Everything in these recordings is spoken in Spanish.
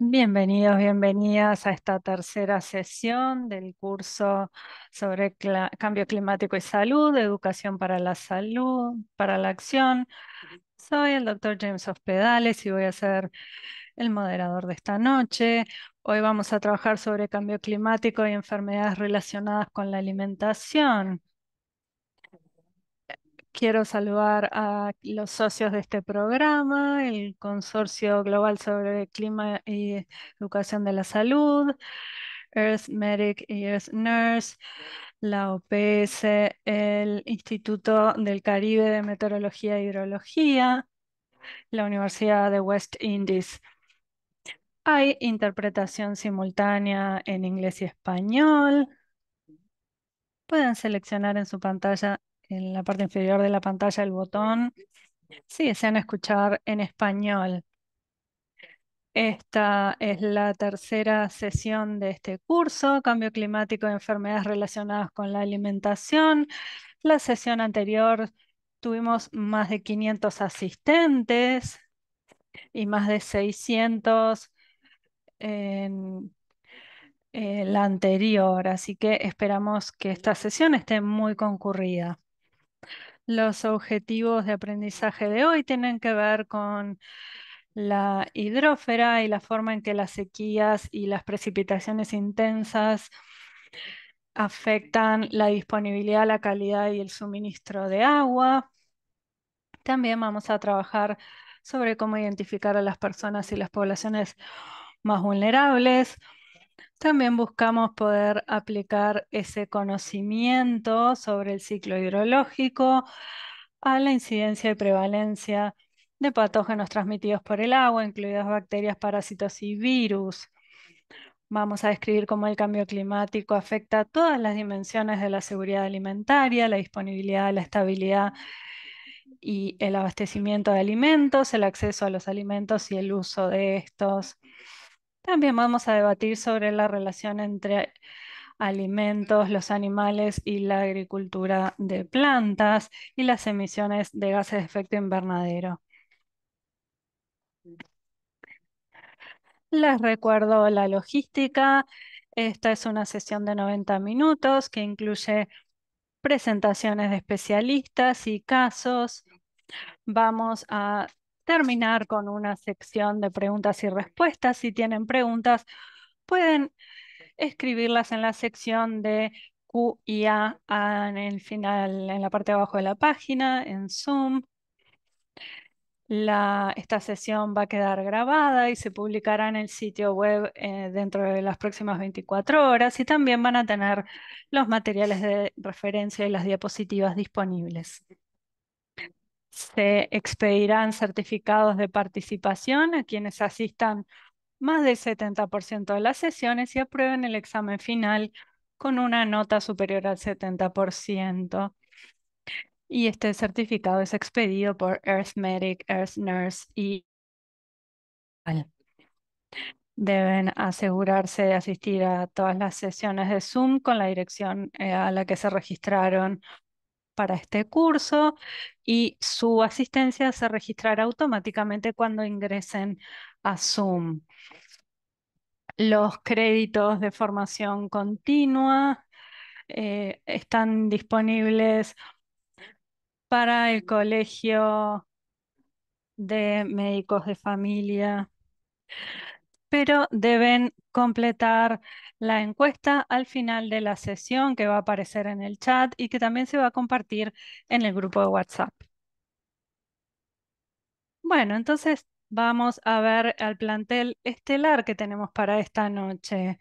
Bienvenidos, bienvenidas a esta tercera sesión del curso sobre cambio climático y salud, educación para la salud, para la acción. Soy el doctor James Hospedales y voy a ser el moderador de esta noche. Hoy vamos a trabajar sobre cambio climático y enfermedades relacionadas con la alimentación. Quiero saludar a los socios de este programa, el Consorcio Global sobre Clima y Educación de la Salud, Earth Medic y Earth Nurse, la OPS, el Instituto del Caribe de Meteorología e Hidrología, la Universidad de West Indies. Hay interpretación simultánea en inglés y español. Pueden seleccionar en su pantalla en la parte inferior de la pantalla el botón si desean escuchar en español. Esta es la tercera sesión de este curso, Cambio Climático y Enfermedades Relacionadas con la Alimentación. La sesión anterior tuvimos más de 500 asistentes y más de 600 en eh, la anterior, así que esperamos que esta sesión esté muy concurrida. Los objetivos de aprendizaje de hoy tienen que ver con la hidrófera y la forma en que las sequías y las precipitaciones intensas afectan la disponibilidad, la calidad y el suministro de agua. También vamos a trabajar sobre cómo identificar a las personas y las poblaciones más vulnerables, también buscamos poder aplicar ese conocimiento sobre el ciclo hidrológico a la incidencia y prevalencia de patógenos transmitidos por el agua, incluidas bacterias, parásitos y virus. Vamos a describir cómo el cambio climático afecta a todas las dimensiones de la seguridad alimentaria, la disponibilidad, la estabilidad y el abastecimiento de alimentos, el acceso a los alimentos y el uso de estos, también vamos a debatir sobre la relación entre alimentos, los animales y la agricultura de plantas y las emisiones de gases de efecto invernadero. Les recuerdo la logística. Esta es una sesión de 90 minutos que incluye presentaciones de especialistas y casos. Vamos a terminar con una sección de preguntas y respuestas. Si tienen preguntas, pueden escribirlas en la sección de QIA en el final, en la parte de abajo de la página, en Zoom. esta sesión va a quedar grabada y se publicará en el sitio web eh, dentro de las próximas 24 horas y también van a tener los materiales de referencia y las diapositivas disponibles se expedirán certificados de participación a quienes asistan más del 70% de las sesiones y aprueben el examen final con una nota superior al 70%. Y este certificado es expedido por EarthMedic, EarthNurse Earth Nurse y deben asegurarse de asistir a todas las sesiones de Zoom con la dirección eh, a la que se registraron para este curso y su asistencia se registrará automáticamente cuando ingresen a Zoom. Los créditos de formación continua eh, están disponibles para el Colegio de Médicos de Familia, pero deben completar la encuesta al final de la sesión que va a aparecer en el chat y que también se va a compartir en el grupo de WhatsApp. Bueno, entonces vamos a ver al plantel estelar que tenemos para esta noche.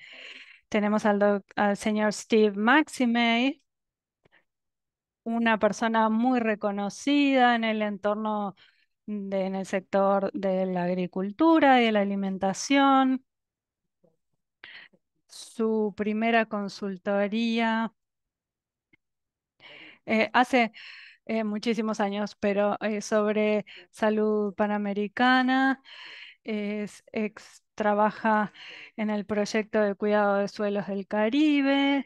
Tenemos al, señor Steve Maxime, una persona muy reconocida en el entorno en el sector de la agricultura y de la alimentación su primera consultoría eh, hace eh, muchísimos años, pero eh, sobre salud panamericana. trabaja en el proyecto de cuidado de suelos del Caribe.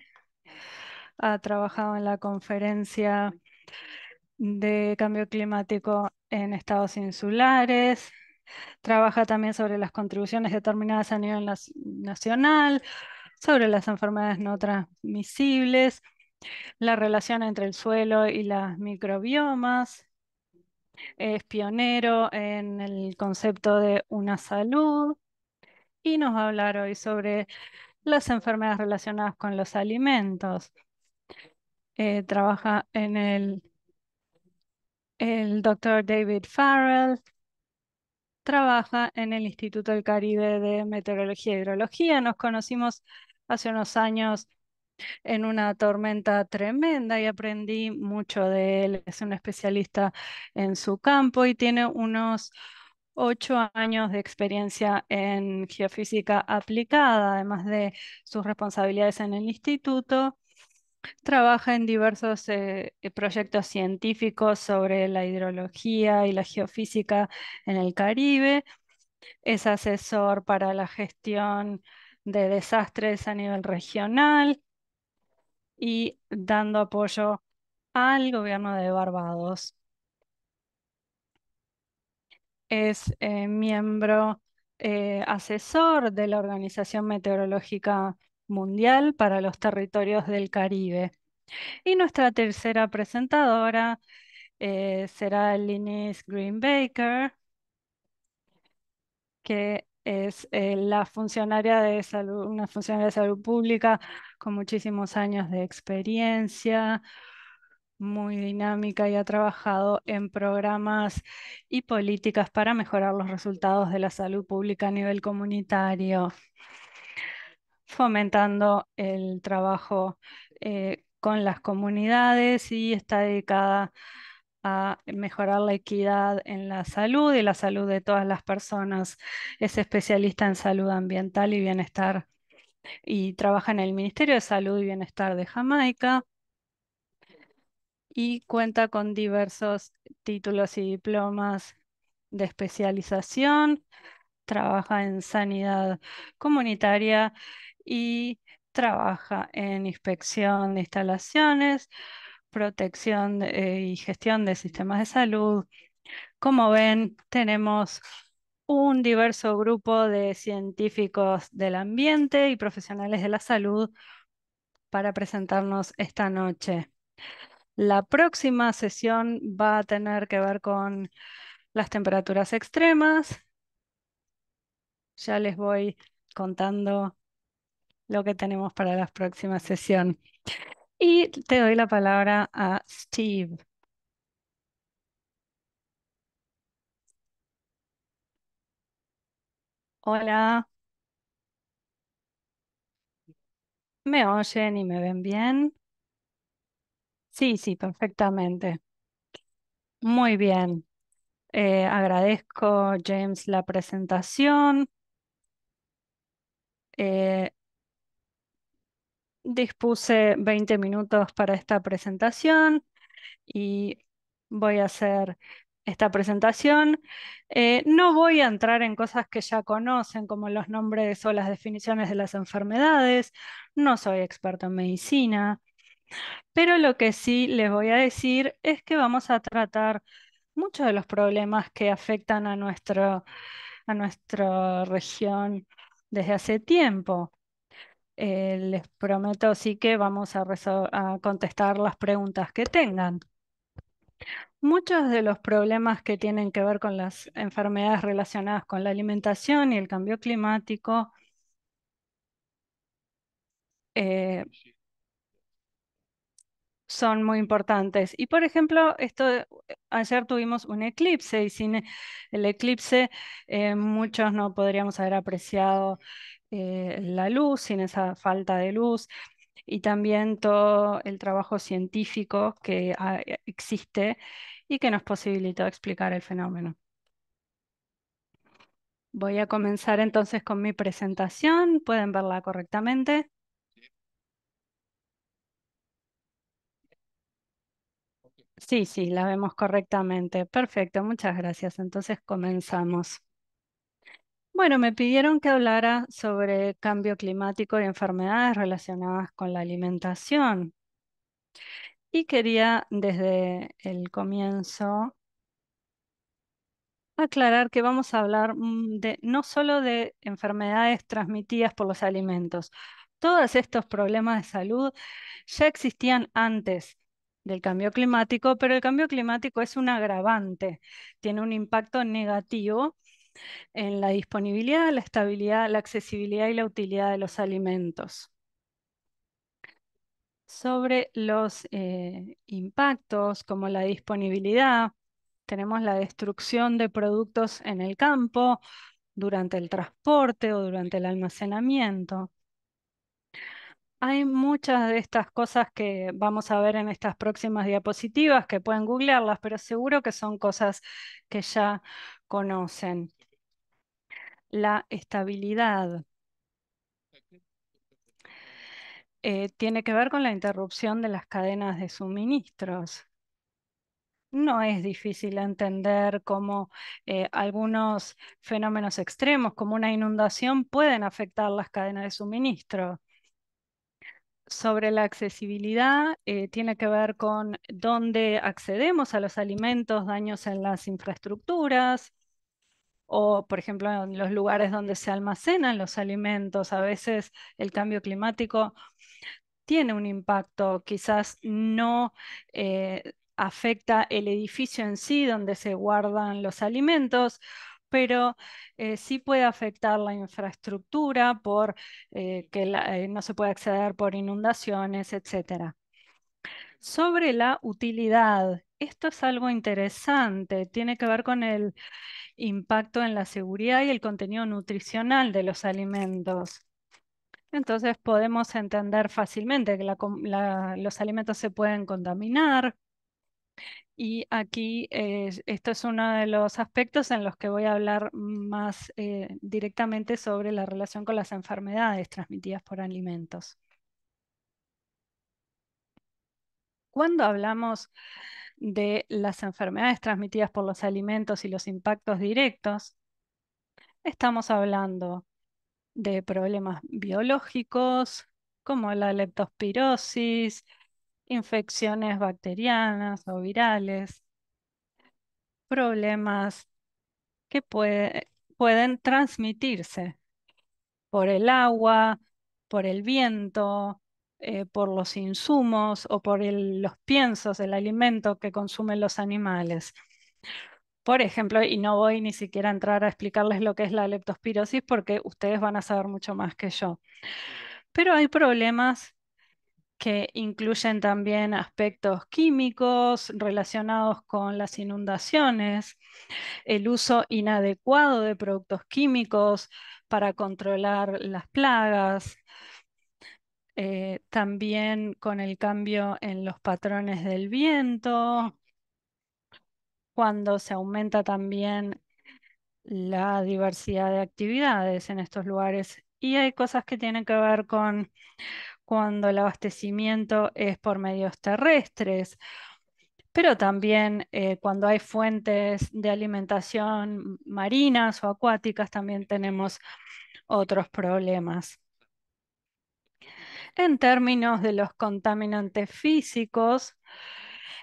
Ha trabajado en la conferencia de cambio climático en estados insulares. Trabaja también sobre las contribuciones determinadas a nivel nacional, sobre las enfermedades no transmisibles, la relación entre el suelo y las microbiomas. Es pionero en el concepto de una salud y nos va a hablar hoy sobre las enfermedades relacionadas con los alimentos. Eh, trabaja en el, el doctor David Farrell, trabaja en el Instituto del Caribe de Meteorología y e Hidrología. Nos conocimos hace unos años en una tormenta tremenda y aprendí mucho de él. Es un especialista en su campo y tiene unos ocho años de experiencia en geofísica aplicada, además de sus responsabilidades en el instituto. Trabaja en diversos eh, eh, proyectos científicos sobre la hidrología y la geofísica en el Caribe. Es asesor para la gestión de desastres a nivel regional y dando apoyo al gobierno de Barbados. Es eh, miembro eh, asesor de la Organización Meteorológica Mundial para los Territorios del Caribe. Y nuestra tercera presentadora eh, será Linis Greenbaker, que es eh, la funcionaria de salud, una funcionaria de salud pública con muchísimos años de experiencia, muy dinámica y ha trabajado en programas y políticas para mejorar los resultados de la salud pública a nivel comunitario, fomentando el trabajo eh, con las comunidades y está dedicada mejorar la equidad en la salud y la salud de todas las personas. Es especialista en salud ambiental y bienestar y trabaja en el Ministerio de Salud y Bienestar de Jamaica y cuenta con diversos títulos y diplomas de especialización. Trabaja en sanidad comunitaria y trabaja en inspección de instalaciones, protección eh, y gestión de sistemas de salud. Como ven, tenemos un diverso grupo de científicos del ambiente y profesionales de la salud para presentarnos esta noche. La próxima sesión va a tener que ver con las temperaturas extremas. Ya les voy contando lo que tenemos para la próxima sesión. Y te doy la palabra a Steve. Hola. ¿Me oyen y me ven bien? Sí, sí, perfectamente. Muy bien. Eh, agradezco, James, la presentación. Eh, Dispuse 20 minutos para esta presentación y voy a hacer esta presentación. Eh, no voy a entrar en cosas que ya conocen, como los nombres o las definiciones de las enfermedades. No soy experto en medicina, pero lo que sí les voy a decir es que vamos a tratar muchos de los problemas que afectan a nuestra región desde hace tiempo. Eh, les prometo sí que vamos a, contestar las preguntas que tengan. Muchos de los problemas que tienen que ver con las enfermedades relacionadas con la alimentación y el cambio climático eh, son muy importantes. Y por ejemplo, esto, ayer tuvimos un eclipse y sin el eclipse eh, muchos no podríamos haber apreciado eh, la luz, sin esa falta de luz, y también todo el trabajo científico que ah, e, existe y que nos posibilitó explicar el fenómeno. Voy a comenzar entonces con mi presentación. ¿Pueden verla correctamente? Sí, sí, la vemos correctamente. Perfecto, muchas gracias. Entonces comenzamos. Bueno, me pidieron que hablara sobre cambio climático y enfermedades relacionadas con la alimentación. Y quería desde el comienzo aclarar que vamos a hablar mm, no solo de enfermedades transmitidas por los alimentos. Todos estos problemas de salud ya existían antes del cambio climático, pero el cambio climático es un agravante, tiene un impacto negativo en la disponibilidad, la estabilidad, la accesibilidad y la utilidad de los alimentos. Sobre los eh, impactos como la disponibilidad, tenemos la destrucción de productos en el campo durante el transporte o durante el almacenamiento. Hay muchas de estas cosas que vamos a ver en estas próximas diapositivas que pueden googlearlas, pero seguro que son cosas que ya conocen la estabilidad. Eh, tiene que ver con la interrupción de las cadenas de suministros. No es difícil entender cómo eh, algunos fenómenos extremos, como una inundación, pueden afectar las cadenas de suministro. Sobre la accesibilidad, eh, tiene que ver con dónde accedemos a los alimentos, daños en las infraestructuras, o por ejemplo en los lugares donde se almacenan los alimentos. A veces el cambio climático tiene un impacto, quizás no eh, afecta el edificio en sí donde se guardan los alimentos, pero eh, sí puede afectar la infraestructura por eh, que no se puede acceder por inundaciones, etc. Sobre la utilidad, esto es algo interesante, tiene que ver con el impacto en la seguridad y el contenido nutricional de los alimentos. Entonces podemos entender fácilmente que los alimentos se pueden contaminar. Y aquí eh, esto es uno de los aspectos en los que voy a hablar más eh, directamente sobre la relación con las enfermedades transmitidas por alimentos. Cuando hablamos de las enfermedades transmitidas por los alimentos y los impactos directos, estamos hablando de problemas biológicos como la leptospirosis, infecciones bacterianas o virales, problemas que pueden transmitirse por el agua, por el viento, eh, por los insumos o por los piensos, el alimento que consumen los animales. Por ejemplo, y no voy ni siquiera a entrar a explicarles lo que es la leptospirosis porque ustedes van a saber mucho más que yo. Pero hay problemas que incluyen también aspectos químicos relacionados con las inundaciones, el uso inadecuado de productos químicos para controlar las plagas, eh, también con el cambio en los patrones del viento, cuando se aumenta también la diversidad de actividades en estos lugares. Y hay cosas que tienen que ver con cuando el abastecimiento es por medios terrestres, pero también eh, cuando hay fuentes de alimentación marinas o acuáticas, también tenemos otros problemas. En términos de los contaminantes físicos,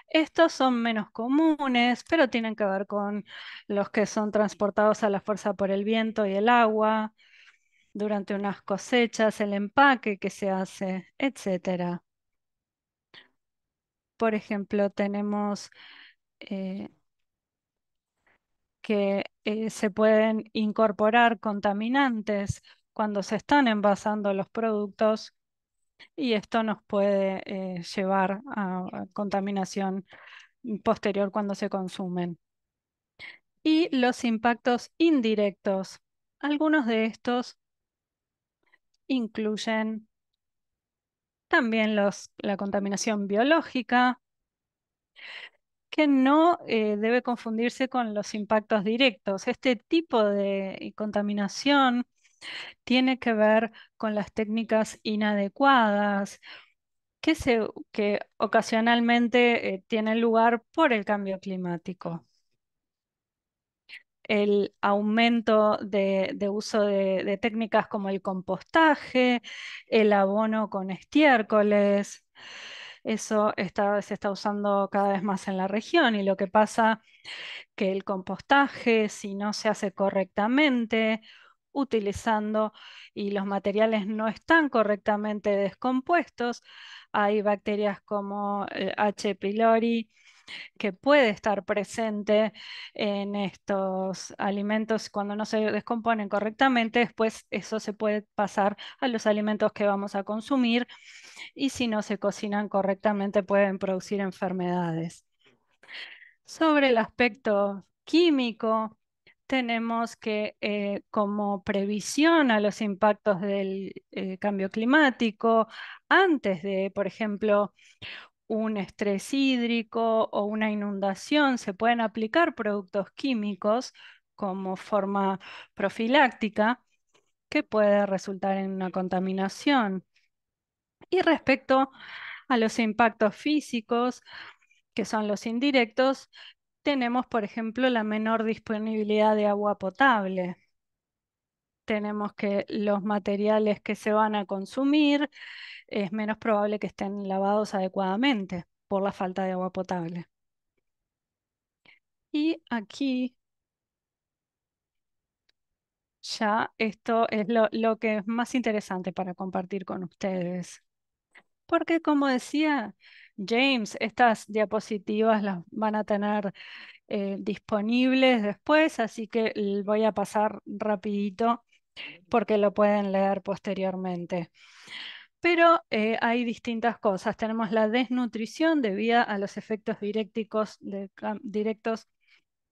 estos son menos comunes, pero tienen que ver con los que son transportados a la fuerza por el viento y el agua, durante unas cosechas, el empaque que se hace, etc. Por ejemplo, tenemos eh, que eh, se pueden incorporar contaminantes cuando se están envasando los productos y esto nos puede eh, llevar a, contaminación posterior cuando se consumen. Y los impactos indirectos. Algunos de estos incluyen también la contaminación biológica, que no eh, debe confundirse con los impactos directos. Este tipo de eh, contaminación tiene que ver con las técnicas inadecuadas que, ocasionalmente tiene eh, tienen lugar por el cambio climático. El aumento de, uso de, técnicas como el compostaje, el abono con estiércoles, eso se está usando cada vez más en la región y lo que pasa que el compostaje, si no se hace correctamente, utilizando y los materiales no están correctamente descompuestos. Hay bacterias como eh, H. pylori que puede estar presente en estos alimentos cuando no se descomponen correctamente, después eso se puede pasar a los alimentos que vamos a consumir y si no se cocinan correctamente pueden producir enfermedades. Sobre el aspecto químico, tenemos que, eh, como previsión a los impactos del eh, cambio climático, antes de, por ejemplo, un estrés hídrico o una inundación, se pueden aplicar productos químicos como forma profiláctica que puede resultar en una contaminación. Y respecto a los impactos físicos, que son los indirectos, tenemos, por ejemplo, la menor disponibilidad de agua potable. Tenemos que los materiales que se van a consumir es menos probable que estén lavados adecuadamente por la falta de agua potable. Y aquí ya esto es lo, lo que es más interesante para compartir con ustedes. Porque como decía, James. Estas diapositivas las van a tener eh, disponibles después, así que voy a pasar rapidito porque lo pueden leer posteriormente. Pero eh, hay distintas cosas. Tenemos la desnutrición debido a los efectos directos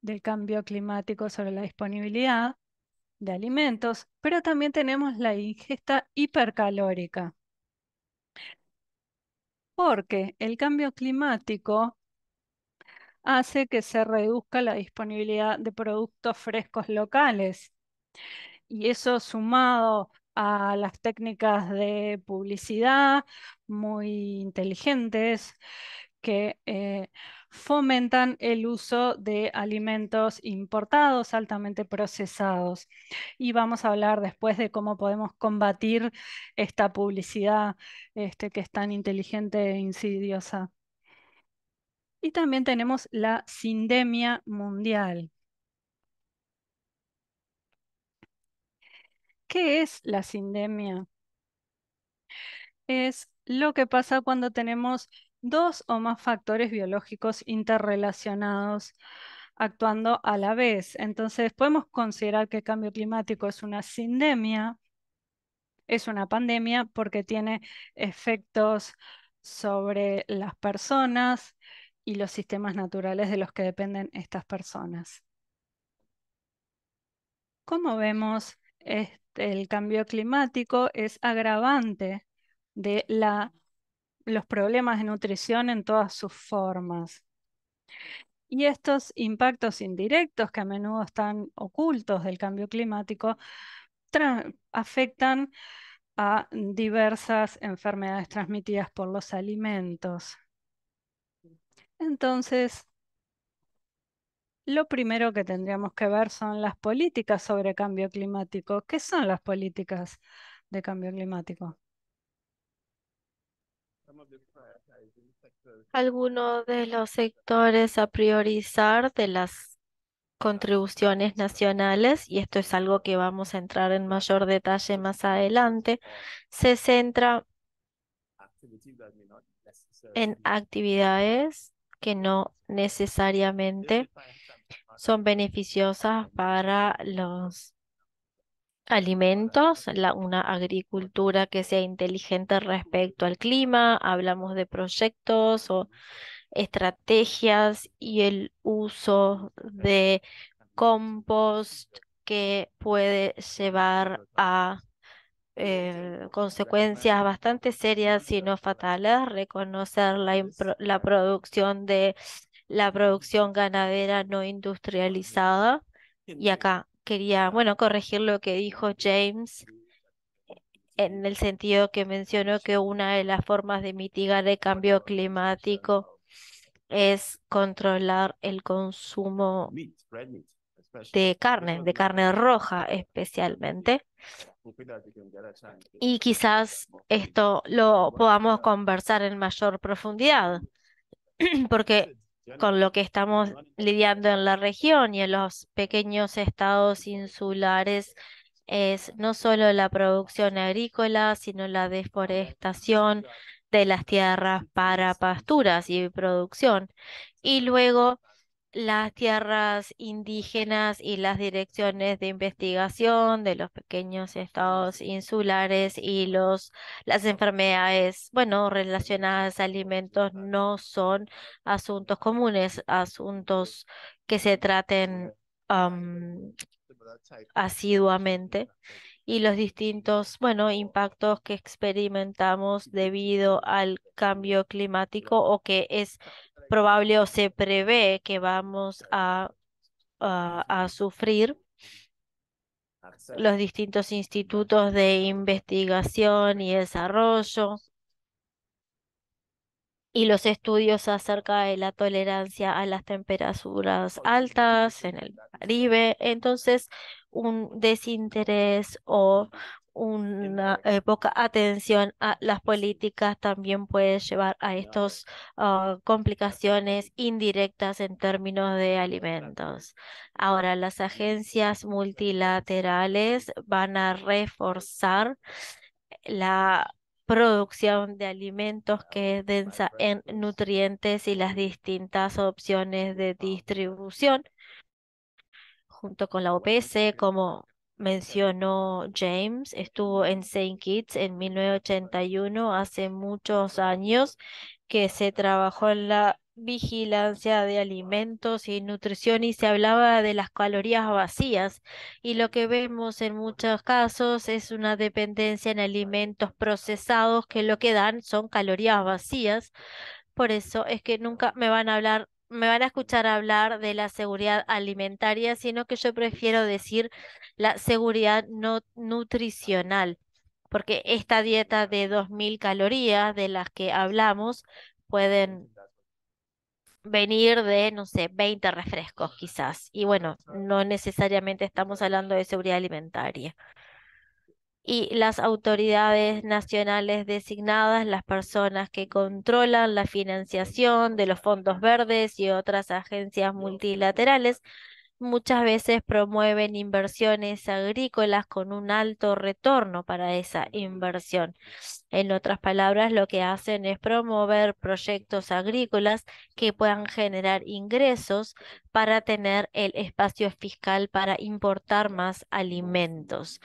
del cambio climático sobre la disponibilidad de alimentos, pero también tenemos la ingesta hipercalórica porque el cambio climático hace que se reduzca la disponibilidad de productos frescos locales. Y eso sumado a las técnicas de publicidad muy inteligentes que eh, fomentan el uso de alimentos importados, altamente procesados. Y vamos a hablar después de cómo podemos combatir esta publicidad este, que es tan inteligente e insidiosa. Y también tenemos la sindemia mundial. ¿Qué es la sindemia? Es lo que pasa cuando tenemos dos o más factores biológicos interrelacionados actuando a la vez. Entonces, podemos considerar que el cambio climático es una sindemia, es una pandemia porque tiene efectos sobre las personas y los sistemas naturales de los que dependen estas personas. Como vemos, este, el cambio climático es agravante de la los problemas de nutrición en todas sus formas. Y estos impactos indirectos que a menudo están ocultos del cambio climático afectan a diversas enfermedades transmitidas por los alimentos. Entonces, lo primero que tendríamos que ver son las políticas sobre cambio climático. ¿Qué son las políticas de cambio climático? algunos de los sectores a priorizar de las contribuciones nacionales, y esto es algo que vamos a entrar en mayor detalle más adelante, se centra en actividades que no necesariamente son beneficiosas para los alimentos, la, una agricultura que sea inteligente respecto al clima, hablamos de proyectos o estrategias y el uso de compost que puede llevar a eh, consecuencias bastante serias y no fatales, reconocer la producción de la producción ganadera no industrializada y acá quería, bueno, corregir lo que dijo James en el sentido que mencionó que una de las formas de mitigar el cambio climático es controlar el consumo de carne, de carne roja especialmente. Y quizás esto lo podamos conversar en mayor profundidad, porque con lo que estamos lidiando en la región y en los pequeños estados insulares es no solo la producción agrícola, sino la deforestación de las tierras para pasturas y producción. Y luego las tierras indígenas y las direcciones de investigación de los pequeños estados insulares y los, las enfermedades, bueno, relacionadas a alimentos no son asuntos comunes, asuntos que se traten asiduamente y los distintos, bueno, impactos que experimentamos debido al cambio climático o que es probable o se prevé que vamos a, a, a sufrir los distintos institutos de investigación y desarrollo y los estudios acerca de la tolerancia a las temperaturas altas en el Caribe. Entonces, un desinterés o una eh, poca atención a las políticas también puede llevar a estas ah, complicaciones indirectas en términos de alimentos. Ahora, las agencias multilaterales van a reforzar la producción de alimentos que es densa en nutrientes y las distintas opciones de distribución junto con la OPS eh, como mencionó James, estuvo en St. Kitts en 1981, hace muchos años que se trabajó en la vigilancia de alimentos y nutrición y se hablaba de las calorías vacías y lo que vemos en muchos casos es una dependencia en alimentos procesados que lo que dan son calorías vacías por eso es que nunca me van a hablar me van a escuchar hablar de la seguridad alimentaria, sino que yo prefiero decir la seguridad no nutricional, porque esta dieta de 2.000 calorías de las que hablamos pueden venir de, no sé, 20 refrescos quizás. Y bueno, no necesariamente estamos hablando de seguridad alimentaria y las autoridades nacionales designadas, las personas que controlan la financiación de los fondos verdes y otras agencias multilaterales, muchas veces promueven inversiones agrícolas con un alto retorno para esa inversión. En otras palabras, lo que hacen es promover proyectos agrícolas que puedan generar ingresos para tener el espacio fiscal para importar más alimentos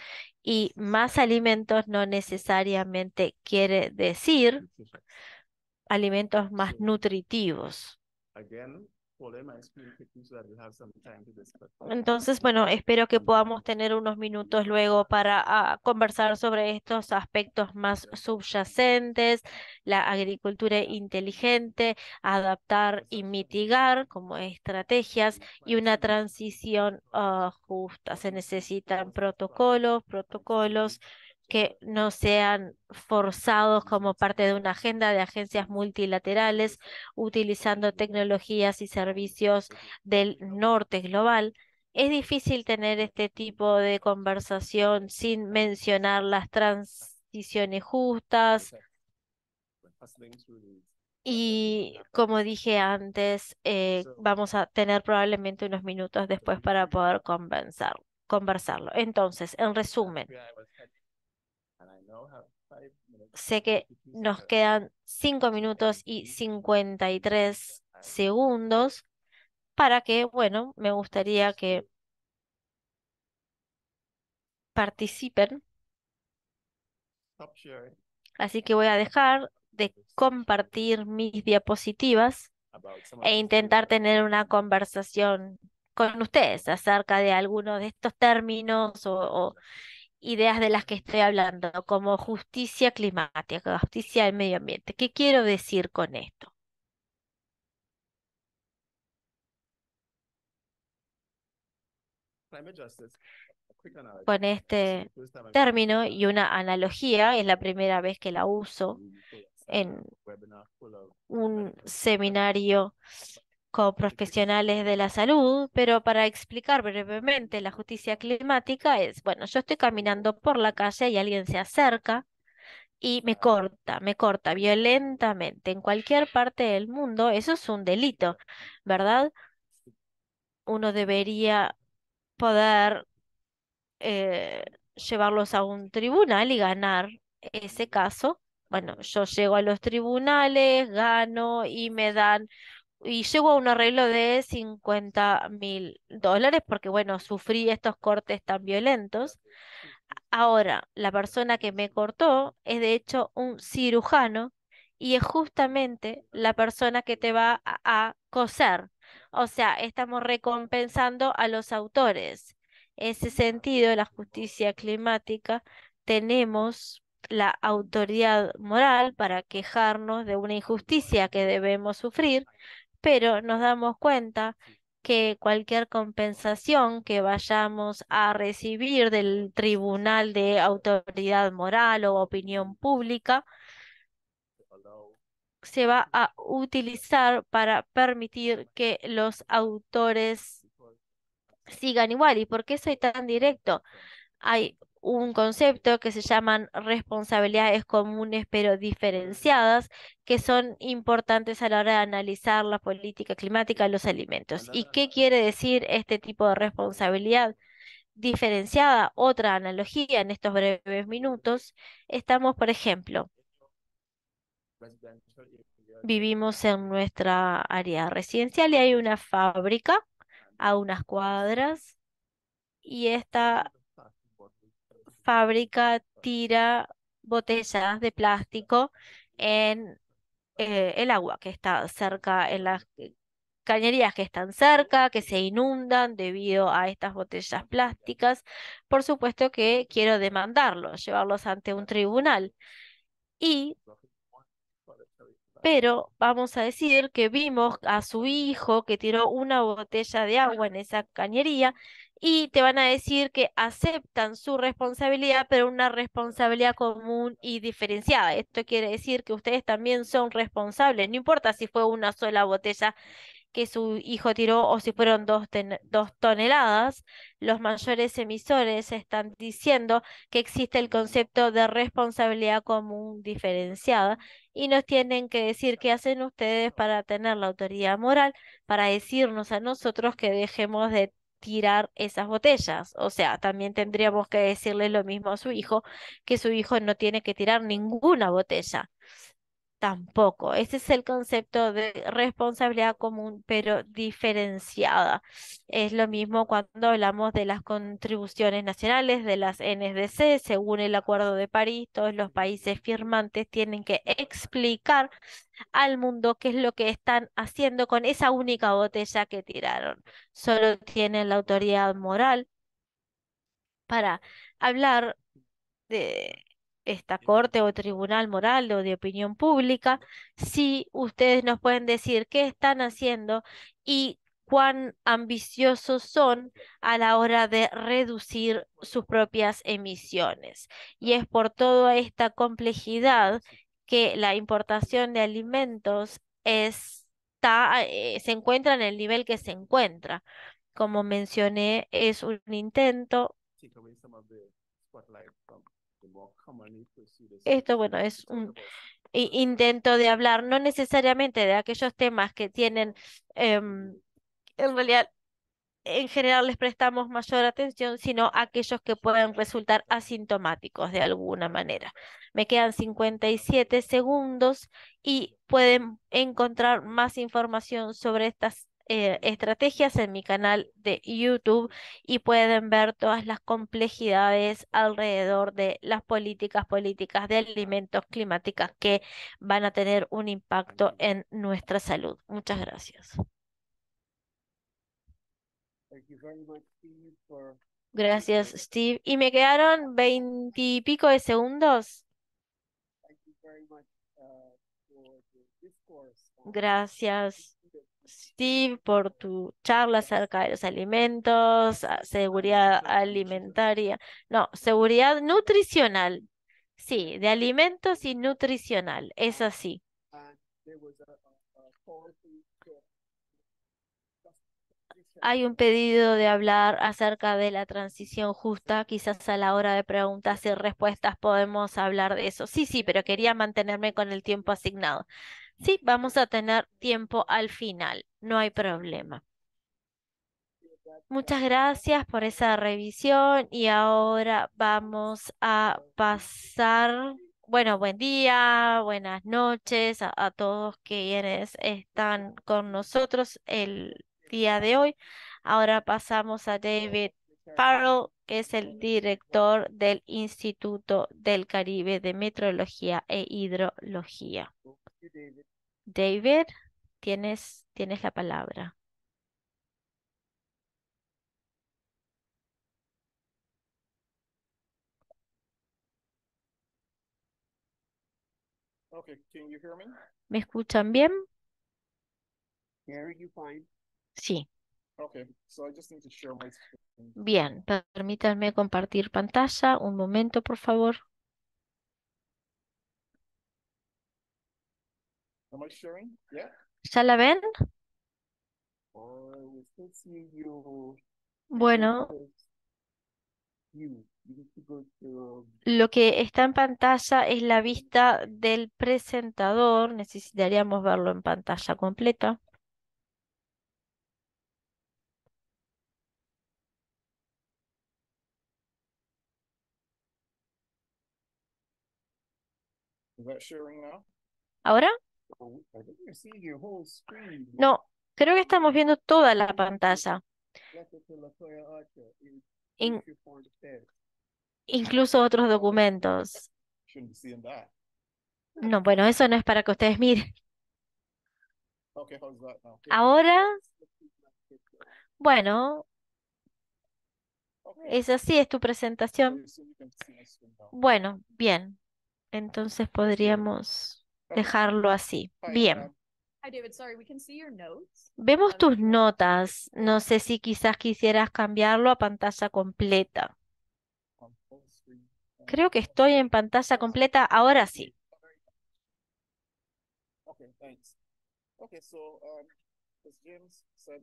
y más alimentos no necesariamente quiere decir alimentos más nutritivos. Entonces, bueno, espero que podamos tener unos minutos luego para ah, conversar sobre estos aspectos más subyacentes, la agricultura inteligente, adaptar y mitigar como estrategias y una transición ah, justa. Se necesitan protocolos, protocolos que no sean forzados como parte de una agenda de agencias multilaterales utilizando tecnologías y servicios del norte global. Es difícil tener este tipo de conversación sin mencionar las transiciones justas. Y como dije antes, eh, vamos a tener probablemente unos minutos después para poder conversarlo. Entonces, en resumen, Sé que nos quedan 5 minutos y 53 segundos para que, bueno, me gustaría que participen. Así que voy a dejar de compartir mis diapositivas e intentar tener una conversación con ustedes acerca de algunos de estos términos o, o ideas de las que estoy hablando, como justicia climática, justicia del medio ambiente. ¿Qué quiero decir con esto? Con este término y una analogía, es la primera vez que la uso en un seminario con profesionales de la salud, pero para explicar brevemente la justicia climática es, bueno, yo estoy caminando por la calle y alguien se acerca y me corta, me corta violentamente. En cualquier parte del mundo eso es un delito, ¿verdad? Uno debería poder eh, llevarlos a un tribunal y ganar ese caso. Bueno, yo llego a los tribunales, gano y me dan y llego a un arreglo de 50 mil dólares porque, bueno, sufrí estos cortes tan violentos. Ahora, la persona que me cortó es de hecho un cirujano y es justamente la persona que te va a, coser. O sea, estamos recompensando a los autores. en Ese sentido, la justicia climática, tenemos la autoridad moral para quejarnos de una injusticia que debemos sufrir, pero nos damos cuenta que cualquier compensación que vayamos a recibir del Tribunal de Autoridad Moral o Opinión Pública se va a utilizar para permitir que los autores sigan igual. ¿Y por qué soy tan directo? Hay un concepto que se llaman responsabilidades comunes pero diferenciadas, que son importantes a la hora de analizar la política climática de los alimentos. ¿Y qué quiere decir este tipo de responsabilidad? Diferenciada, otra analogía en estos breves minutos, estamos, por ejemplo, vivimos en nuestra área residencial y hay una fábrica a unas cuadras y esta fábrica tira botellas de plástico en eh, el agua que está cerca, en las cañerías que están cerca, que se inundan debido a estas botellas plásticas. Por supuesto que quiero demandarlos, llevarlos ante un tribunal. Y pero vamos a decir que vimos a su hijo que tiró una botella de agua en esa cañería y te van a decir que aceptan su responsabilidad, pero una responsabilidad común y diferenciada. Esto quiere decir que ustedes también son responsables, no importa si fue una sola botella que su hijo tiró o si fueron dos, toneladas, los mayores emisores están diciendo que existe el concepto de responsabilidad común diferenciada y nos tienen que decir qué hacen ustedes para tener la autoridad moral, para decirnos a nosotros que dejemos de tirar esas botellas. O sea, también tendríamos que decirle lo mismo a su hijo, que su hijo no tiene que tirar ninguna botella tampoco. Ese es el concepto de responsabilidad común, pero diferenciada. Es lo mismo cuando hablamos de las contribuciones nacionales, de las NDC, según el Acuerdo de París, todos los países firmantes tienen que explicar al mundo qué es lo que están haciendo con esa única botella que tiraron. Solo tienen la autoridad moral para hablar de esta corte o tribunal moral o de opinión pública, si ustedes nos pueden decir qué están haciendo y cuán ambiciosos son a la hora de reducir sus propias emisiones. Y es por toda esta complejidad que la importación de alimentos está, eh, se encuentra en el nivel que se encuentra. Como mencioné, es un intento. Ah, Esto, bueno, es un intento de hablar no necesariamente de aquellos temas que tienen, em, en realidad, en general les prestamos mayor atención, sino aquellos que pueden resultar asintomáticos de alguna manera. Me quedan 57 segundos y pueden encontrar más información sobre estas eh, estrategias en mi canal de YouTube y pueden ver todas las complejidades alrededor de las políticas políticas de alimentos climáticas que van a tener un impacto en nuestra salud. Muchas gracias. Gracias, Steve. Y me quedaron veintipico de segundos. Gracias, Steve, por tu charla acerca de los alimentos, ah, seguridad alimentaria. No, seguridad nutricional. Sí, de alimentos y nutricional. Es así. Ah, hay un pedido de hablar acerca de la transición justa. Quizás a la hora de preguntas y respuestas podemos hablar de eso. Sí, sí, pero quería mantenerme con el tiempo asignado. Sí, vamos a tener tiempo al final. No hay problema. Muchas gracias por esa revisión y ahora vamos a pasar bueno, buen día, buenas noches a, todos quienes están con nosotros el día de hoy. Ahora pasamos a David Farrell, que es el director del Instituto del Caribe de Metrología e Hidrología. David, tienes, tienes la palabra. me? escuchan bien? Sí. Bien, permítanme compartir pantalla. Un momento, por favor. ¿Ya la ven? Oh, bueno, um, lo que está en pantalla es la vista del presentador. Necesitaríamos verlo en pantalla completa. ¿Ahora? Oh, no, creo que estamos viendo toda la pantalla. incluso otros documentos. No, bueno, eso no es para que ustedes miren. Ahora, bueno, es así, es tu presentación. Bueno, bien. Entonces podríamos dejarlo así. Bien. Vemos tus notas. No sé si quizás quisieras cambiarlo a pantalla completa. Creo que estoy en pantalla completa. Ahora sí. Um,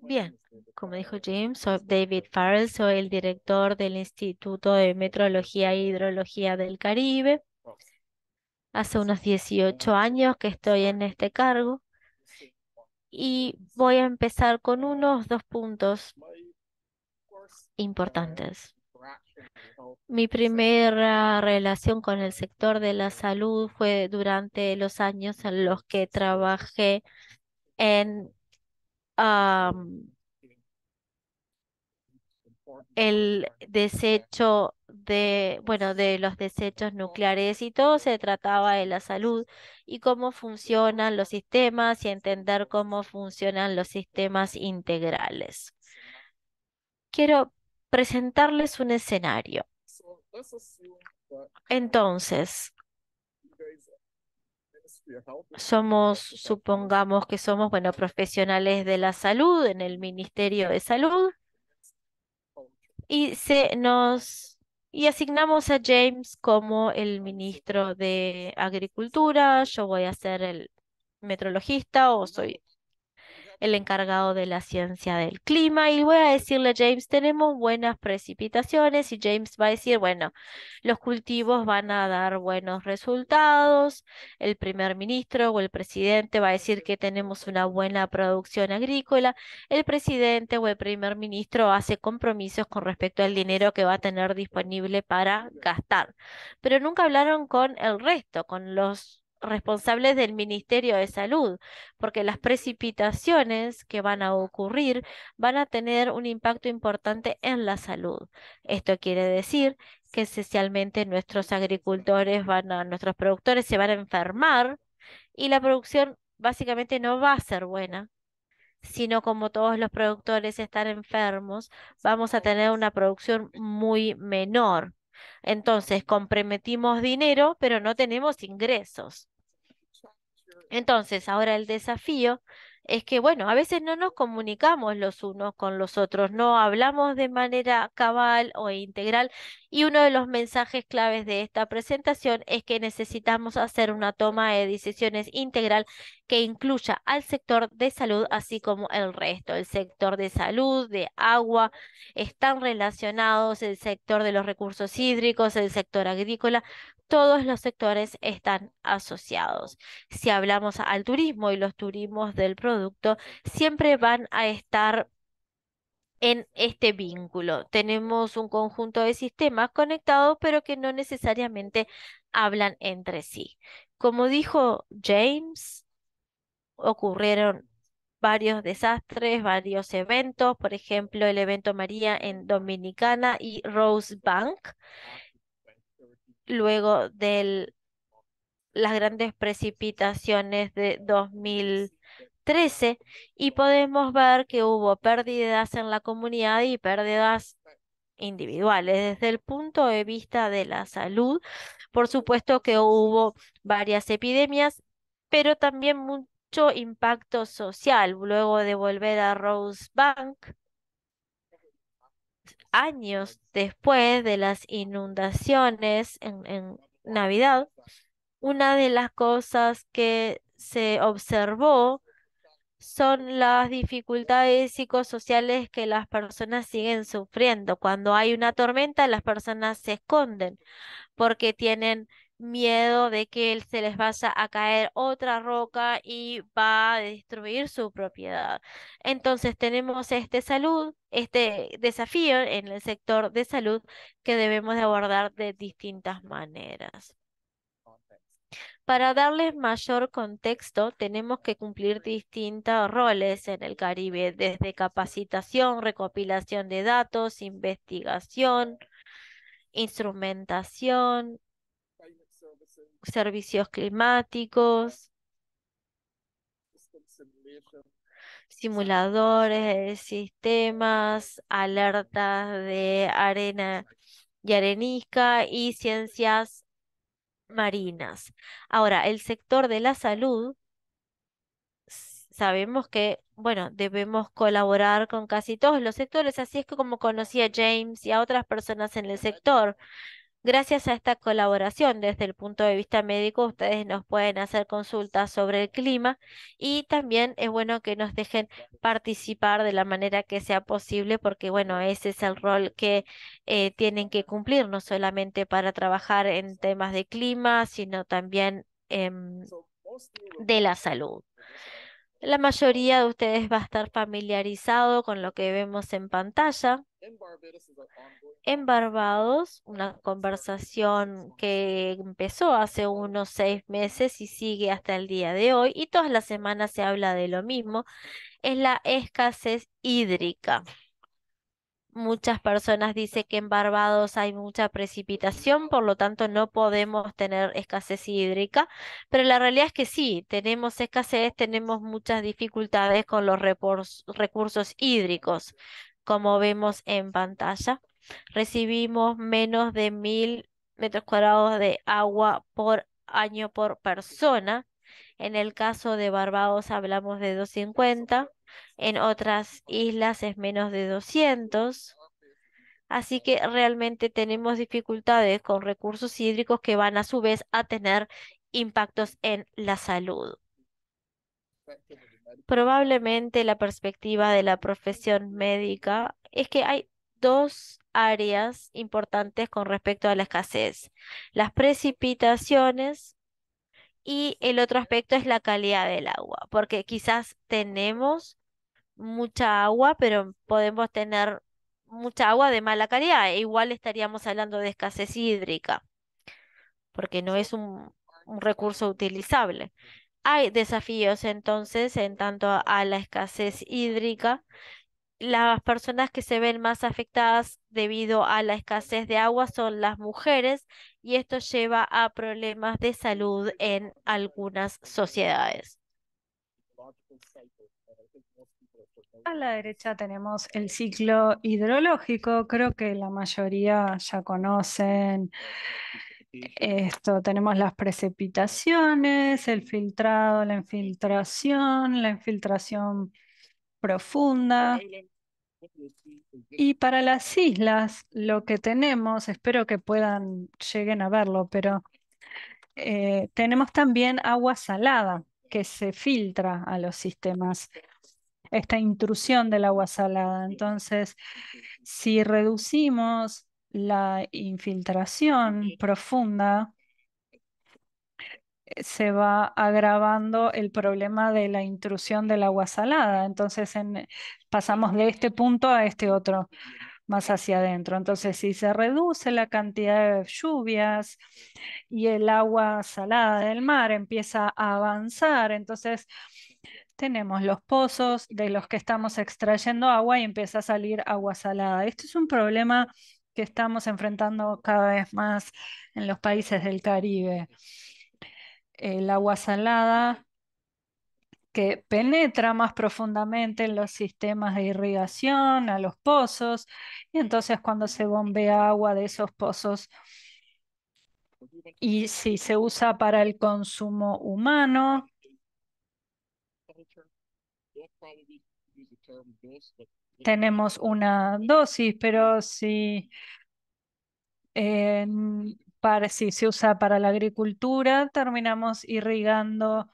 Bien, como dijo James, soy David Farrell, soy el director del Instituto de Metrología e Hidrología del Caribe. Hace unos 18 años que estoy en este cargo y voy a empezar con unos dos puntos importantes. Mi primera relación con el sector de la salud fue durante los años en los que trabajé en el desecho de, bueno, de los desechos nucleares y todo se trataba de la salud y cómo funcionan los sistemas y entender cómo funcionan los sistemas integrales. Quiero presentarles un escenario. Entonces, somos, supongamos que somos, bueno, profesionales de la salud en el Ministerio de Salud y se nos y asignamos a James como el ministro de Agricultura, yo voy a ser el metrologista o soy el encargado de la ciencia del clima, y voy a decirle, James, tenemos buenas precipitaciones, y James va a decir, bueno, los cultivos van a dar buenos resultados, el primer ministro o el presidente va a decir que tenemos una buena producción agrícola, el presidente o el primer ministro hace compromisos con respecto al dinero que va a tener disponible para gastar, pero nunca hablaron con el resto, con los responsables del Ministerio de Salud, porque las precipitaciones que van a ocurrir van a tener un impacto importante en la salud. Esto quiere decir que esencialmente nuestros agricultores van nuestros productores se van a enfermar y la producción básicamente no va a ser buena sino como todos los productores están enfermos, vamos a tener una producción muy menor. Entonces, comprometimos dinero, pero no tenemos ingresos. Entonces, ahora el desafío es que, bueno, a veces no nos comunicamos los unos con los otros, no hablamos de manera cabal o integral y uno de los mensajes claves de esta presentación es que necesitamos hacer una toma de decisiones integral que incluya al sector de salud así como el resto. El sector de salud, de agua, están relacionados el sector de los recursos hídricos, el sector agrícola, todos los sectores están asociados. Si hablamos al turismo y los turismos del producto, siempre van a estar en este vínculo. Tenemos un conjunto de sistemas conectados, pero que no necesariamente hablan entre sí. Como dijo James, ocurrieron varios desastres, varios eventos, por ejemplo, el evento María en Dominicana y Rose Bank, luego de las grandes precipitaciones de 2013 y podemos ver que hubo pérdidas en la comunidad y pérdidas individuales. Desde el punto de vista de la salud, por supuesto que hubo varias epidemias, pero también mucho impacto social. Luego de volver a Bank años después de las inundaciones en, en Navidad, una de las cosas que se observó son las dificultades psicosociales que las personas siguen sufriendo. Cuando hay una tormenta, las personas se esconden porque tienen miedo de que se les vaya a caer otra roca y va a destruir su propiedad. Entonces tenemos este salud, este desafío en el sector de salud que debemos de abordar de distintas maneras. Para darles mayor contexto, tenemos que cumplir distintos roles en el Caribe, desde capacitación, recopilación de datos, investigación, instrumentación, servicios climáticos, simuladores sistemas, alertas de arena y arenisca y ciencias marinas. Ahora, el sector de la salud, sabemos que, bueno, debemos colaborar con casi todos los sectores, así es que como conocí a James y a otras personas en el sector, Gracias a esta colaboración desde el punto de vista médico, ustedes nos pueden hacer consultas sobre el clima y también es bueno que nos dejen participar de la manera que sea posible porque, bueno, ese es el rol que eh, tienen que cumplir, no solamente para trabajar en temas de clima, sino también em, de la salud. La mayoría de ustedes va a estar familiarizado con lo que vemos en pantalla. En Barbados, una conversación que empezó hace unos seis meses y sigue hasta el día de hoy, y todas las semanas se habla de lo mismo, es la escasez hídrica. Muchas personas dicen que en Barbados hay mucha precipitación, por lo tanto no podemos tener escasez hídrica, pero la realidad es que sí, tenemos escasez, tenemos muchas dificultades con los recursos hídricos, como vemos en pantalla. Recibimos menos de mil metros cuadrados de agua por año por persona. En el caso de Barbados hablamos de 250 en otras islas es menos de 200. Así que realmente tenemos dificultades con recursos hídricos que van a su vez a tener impactos en la salud. Probablemente la perspectiva de la profesión médica es que hay dos áreas importantes con respecto a la escasez. Las precipitaciones y el otro aspecto es la calidad del agua, porque quizás tenemos mucha agua, pero podemos tener mucha agua de mala calidad. E igual estaríamos hablando de escasez hídrica, porque no es un, un recurso utilizable. Hay desafíos entonces en tanto a la escasez hídrica. Las personas que se ven más afectadas debido a la escasez de agua son las mujeres y esto lleva a problemas de salud en algunas sociedades. A la derecha tenemos el ciclo hidrológico, creo que la mayoría ya conocen. Esto, tenemos las precipitaciones, el filtrado, la infiltración, la infiltración profunda. Y para las islas, lo que tenemos, espero que puedan, lleguen a verlo, pero eh, tenemos también agua salada que se filtra a los sistemas esta intrusión del agua salada. Entonces, si reducimos la infiltración profunda, eh, se va agravando el problema de la intrusión del agua salada. Entonces, eh, pasamos de este punto a este otro, más hacia adentro. Entonces, si se reduce la cantidad de lluvias y el agua salada del mar empieza a avanzar, entonces tenemos los pozos de los que estamos extrayendo agua y empieza a salir agua salada. Esto es un problema que estamos enfrentando cada vez más en los países del Caribe. El agua salada que penetra más profundamente en los sistemas de irrigación, a los pozos, y entonces cuando se bombea agua de esos pozos y si se usa para el consumo humano, tenemos una dosis, pero si, para, si se usa para la agricultura, terminamos irrigando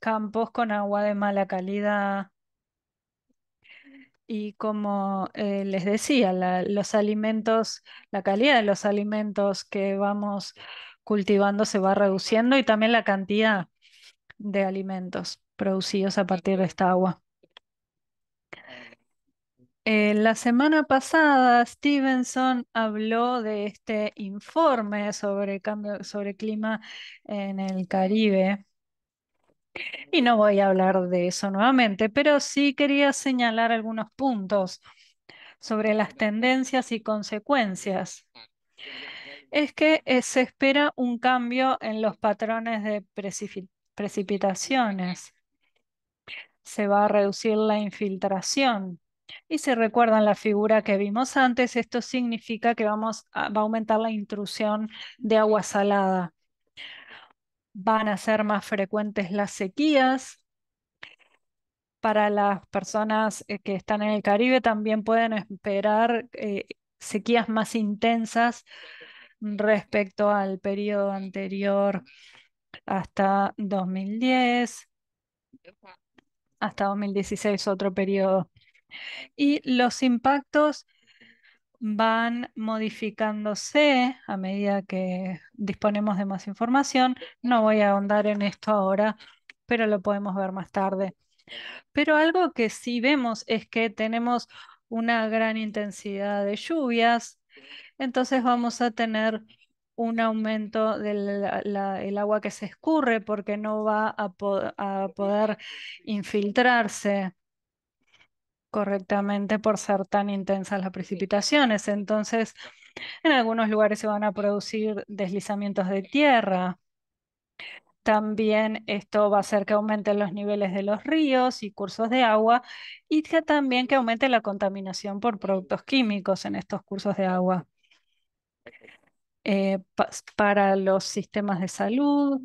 campos con agua de mala calidad. Y como eh, les decía, los alimentos, la calidad de los alimentos que vamos cultivando se va reduciendo y también la cantidad de alimentos producidos a partir de esta agua. Eh, la semana pasada Stevenson habló de este informe sobre cambio sobre clima en el Caribe. Y no voy a hablar de eso nuevamente, pero sí quería señalar algunos puntos sobre las tendencias y consecuencias. Es que eh, se espera un cambio en los patrones de precipitaciones se va a reducir la infiltración. Y si recuerdan la figura que vimos antes, esto significa que vamos va a aumentar la intrusión de agua salada. Van a ser más frecuentes las sequías. Para las personas eh, que están en el Caribe también pueden esperar eh, sequías más intensas respecto al periodo anterior hasta 2010 hasta 2016 otro periodo. Y los impactos van modificándose a medida que disponemos de más información. No voy a ahondar en esto ahora, pero lo podemos ver más tarde. Pero algo que sí vemos es que tenemos una gran intensidad de lluvias, entonces vamos a tener un aumento del agua que se escurre porque no va a, poder infiltrarse correctamente por ser tan intensas las precipitaciones. Entonces, en algunos lugares se van a producir deslizamientos de tierra. También esto va a hacer que aumenten los niveles de los ríos y cursos de agua y también que aumente la contaminación por productos químicos en estos cursos de agua. Eh, para los sistemas de salud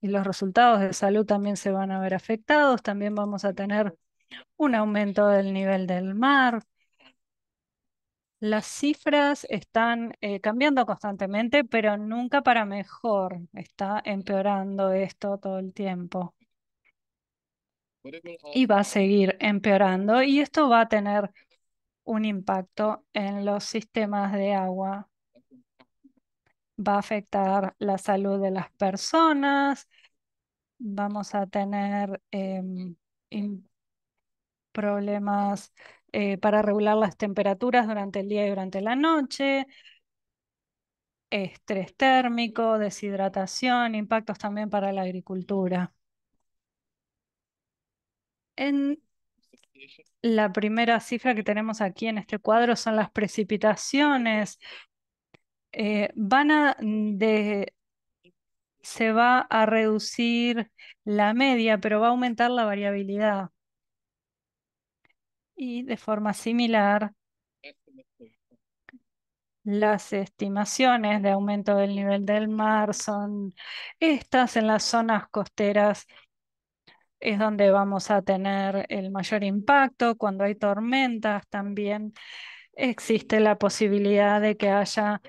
y los resultados de salud también se van a ver afectados, también vamos a tener un aumento del nivel del mar. Las cifras están eh, cambiando constantemente, pero nunca para mejor. Está empeorando esto todo el tiempo. Y va a seguir empeorando y esto va a tener un impacto en los sistemas de agua va a afectar la salud de las personas, vamos a tener em, problemas eh, para regular las temperaturas durante el día y durante la noche, estrés térmico, deshidratación, impactos también para la agricultura. En la primera cifra que tenemos aquí en este cuadro son las precipitaciones eh, van a mm, se va a reducir la media, pero va a aumentar la variabilidad. Y de forma similar, las estimaciones de aumento del nivel del mar son estas en las zonas costeras. Es donde vamos a tener el mayor impacto. Cuando hay tormentas también existe la posibilidad de que haya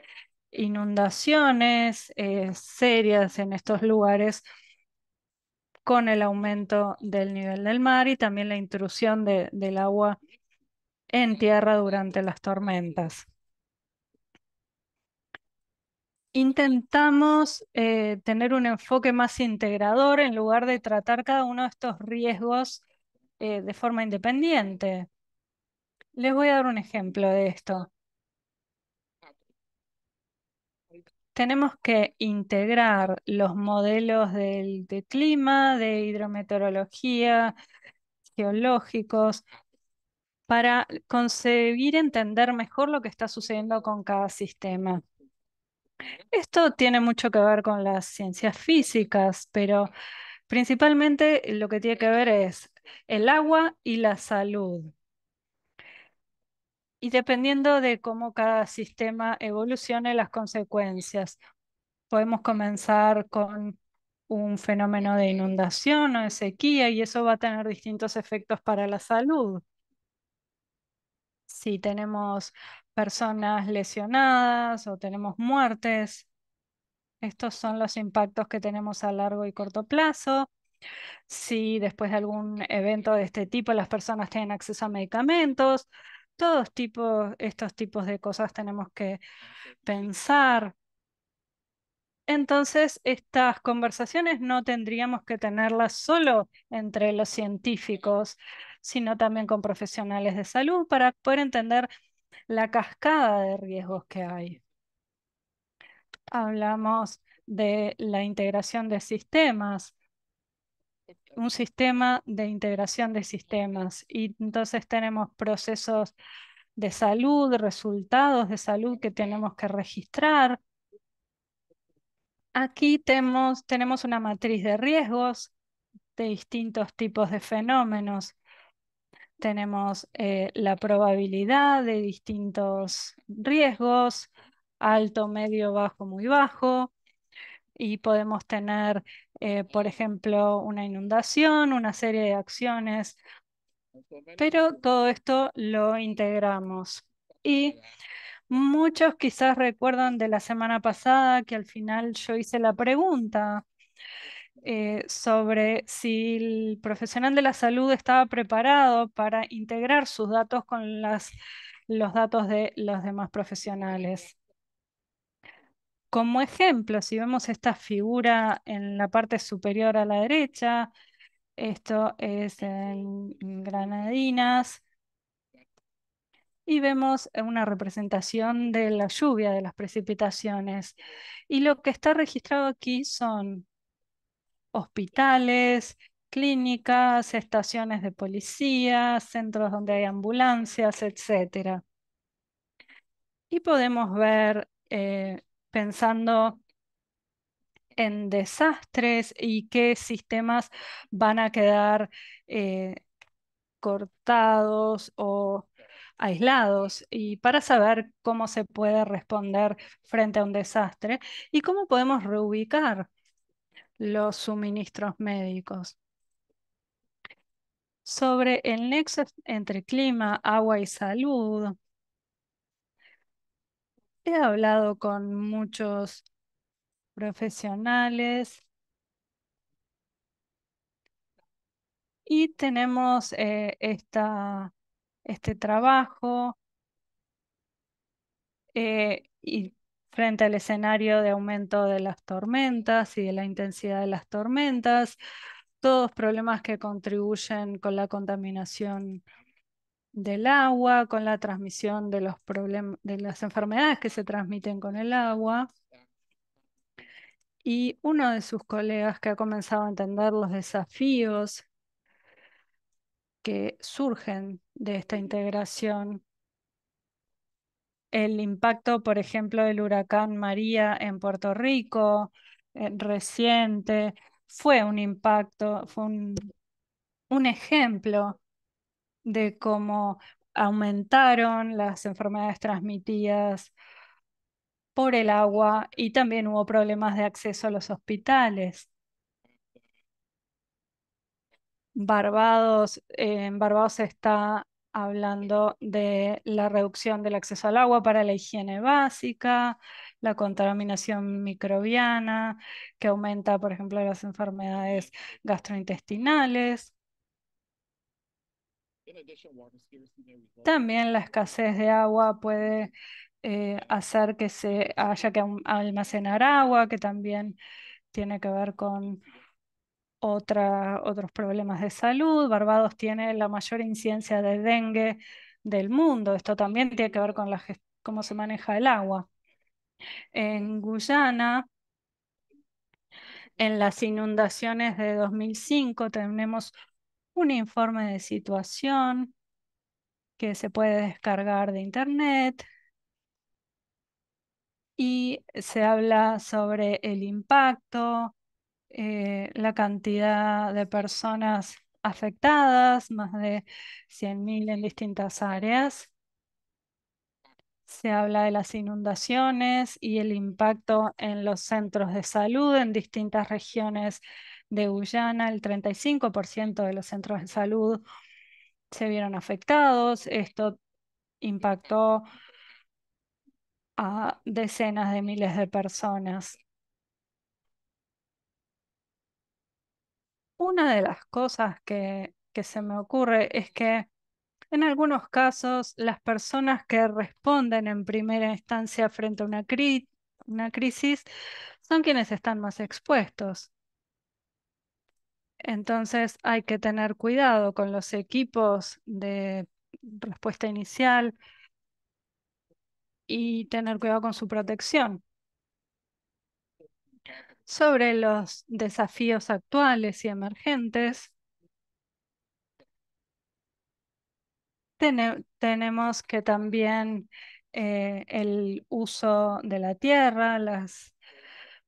inundaciones eh, serias en estos lugares con el aumento del nivel del mar y también la intrusión del agua en tierra durante las tormentas. Intentamos eh, tener un enfoque más integrador en lugar de tratar cada uno de estos riesgos eh, de forma independiente. Les voy a dar un ejemplo de esto. tenemos que integrar los modelos de clima, de hidrometeorología, geológicos, para conseguir entender mejor lo que está sucediendo con cada sistema. Esto tiene mucho que ver con las ciencias físicas, pero principalmente lo que tiene que ver es el agua y la salud y dependiendo de cómo cada sistema evolucione las consecuencias. Podemos comenzar con un fenómeno de inundación o de sequía y eso va a tener distintos efectos para la salud. Si tenemos personas lesionadas o tenemos muertes, estos son los impactos que tenemos a largo y corto plazo. Si después de algún evento de este tipo las personas tienen acceso a medicamentos, todos tipos, estos tipos de cosas tenemos que pensar. Entonces, estas conversaciones no tendríamos que tenerlas solo entre los científicos, sino también con profesionales de salud para poder entender la cascada de riesgos que hay. Hablamos de la integración de sistemas, un sistema de integración de sistemas y entonces tenemos procesos de salud, resultados de salud que tenemos que registrar. Aquí tenemos, una matriz de riesgos de distintos tipos de fenómenos. Tenemos eh, la probabilidad de distintos riesgos, alto, medio, bajo, muy bajo, y podemos tener, eh, por ejemplo, una inundación, una serie de acciones, pero todo esto lo integramos. Y muchos quizás recuerdan de la semana pasada que al final yo hice la pregunta eh, sobre si el profesional de la salud estaba preparado para integrar sus datos con los datos de los demás profesionales. Como ejemplo, si vemos esta figura en la parte superior a la derecha, esto es en Granadinas, y vemos una representación de la lluvia, de las precipitaciones. Y lo que está registrado aquí son hospitales, clínicas, estaciones de policía, centros donde hay ambulancias, etc. Y podemos ver eh, pensando en desastres y qué sistemas van a quedar eh, cortados o aislados y para saber cómo se puede responder frente a un desastre y cómo podemos reubicar los suministros médicos. Sobre el nexo entre clima, agua y salud, He hablado con muchos profesionales y tenemos eh, esta, este trabajo eh, y frente al escenario de aumento de las tormentas y de la intensidad de las tormentas, todos problemas que contribuyen con la contaminación del agua, con la transmisión de, los de las enfermedades que se transmiten con el agua. Y uno de sus colegas que ha comenzado a entender los desafíos que surgen de esta integración, el impacto, por ejemplo, del huracán María en Puerto Rico eh, reciente, fue un impacto, fue un, un ejemplo de cómo aumentaron las enfermedades transmitidas por el agua y también hubo problemas de acceso a los hospitales. Barbados, en Barbados está hablando de la reducción del acceso al agua para la higiene básica, la contaminación microbiana que aumenta, por ejemplo, las enfermedades gastrointestinales. También la escasez de agua puede eh, hacer que se haya que almacenar agua, que también tiene que ver con otros problemas de salud. Barbados tiene la mayor incidencia de dengue del mundo. Esto también tiene que ver con cómo se maneja el agua. En Guyana, en las inundaciones de 2005, tenemos un informe de situación que se puede descargar de internet y se habla sobre el impacto, eh, la cantidad de personas afectadas, más de 100.000 en distintas áreas. Se habla de las inundaciones y el impacto en los centros de salud en distintas regiones de Guyana, el 35% de los centros de salud se vieron afectados. Esto impactó a decenas de miles de personas. Una de las cosas que, se me ocurre es que en algunos casos las personas que responden en primera instancia frente a una, una crisis son quienes están más expuestos. Entonces hay que tener cuidado con los equipos de respuesta inicial y tener cuidado con su protección. Sobre los desafíos actuales y emergentes, tenemos que también eh, el uso de la tierra, las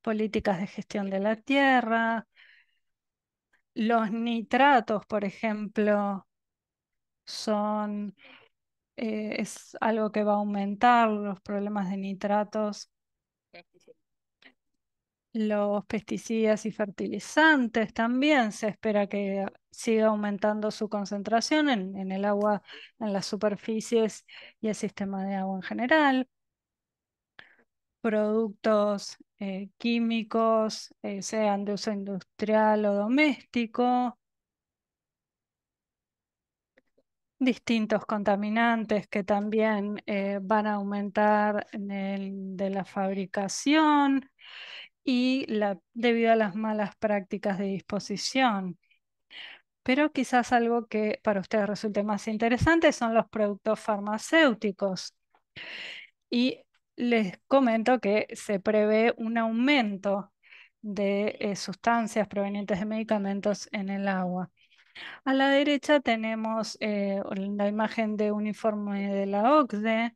políticas de gestión de la tierra, los nitratos, por ejemplo, son eh, es algo que va a aumentar los problemas de nitratos. Los pesticidas y fertilizantes también se espera que siga aumentando su concentración en el agua, en las superficies y el sistema de agua en general productos eh, químicos, eh, sean de uso industrial o doméstico, distintos contaminantes que también eh, van a aumentar de la fabricación y debido a las malas prácticas de disposición. Pero quizás algo que para ustedes resulte más interesante son los productos farmacéuticos. Y les comento que se prevé un aumento de eh, sustancias provenientes de medicamentos en el agua. A la derecha tenemos eh, la imagen de un informe de la OCDE,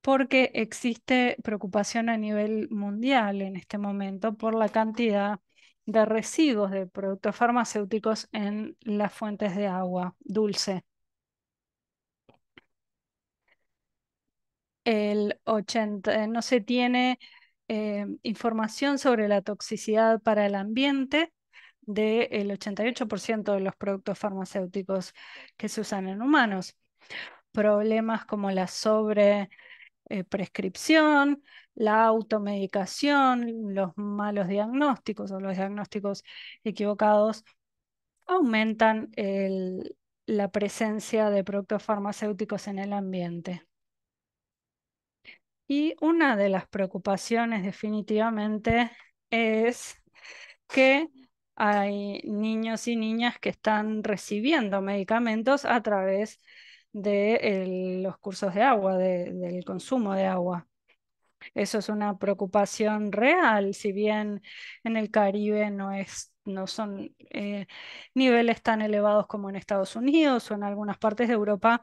porque existe preocupación a nivel mundial en este momento por la cantidad de residuos de productos farmacéuticos en las fuentes de agua dulce. el no se tiene eh, información sobre la toxicidad para el ambiente del 88% de los productos farmacéuticos que se usan en humanos. Problemas como la sobreprescripción, eh, la automedicación, los malos diagnósticos o los diagnósticos equivocados aumentan la presencia de productos farmacéuticos en el ambiente. Y una de las preocupaciones definitivamente es que hay niños y niñas que están recibiendo medicamentos a través de los cursos de agua, del consumo de agua. Eso es una preocupación real, si bien en el Caribe no, es, no son eh, niveles tan elevados como en Estados Unidos o en algunas partes de Europa,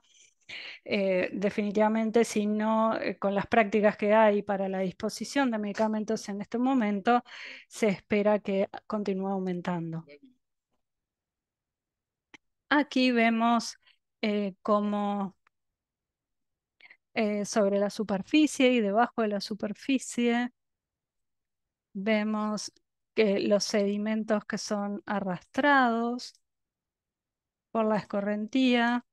eh, definitivamente, si no, eh, con las prácticas que hay para la disposición de medicamentos en este momento, se espera que continúe aumentando. Aquí vemos eh, cómo sobre la superficie y debajo de la superficie vemos que los sedimentos que son arrastrados por la escorrentía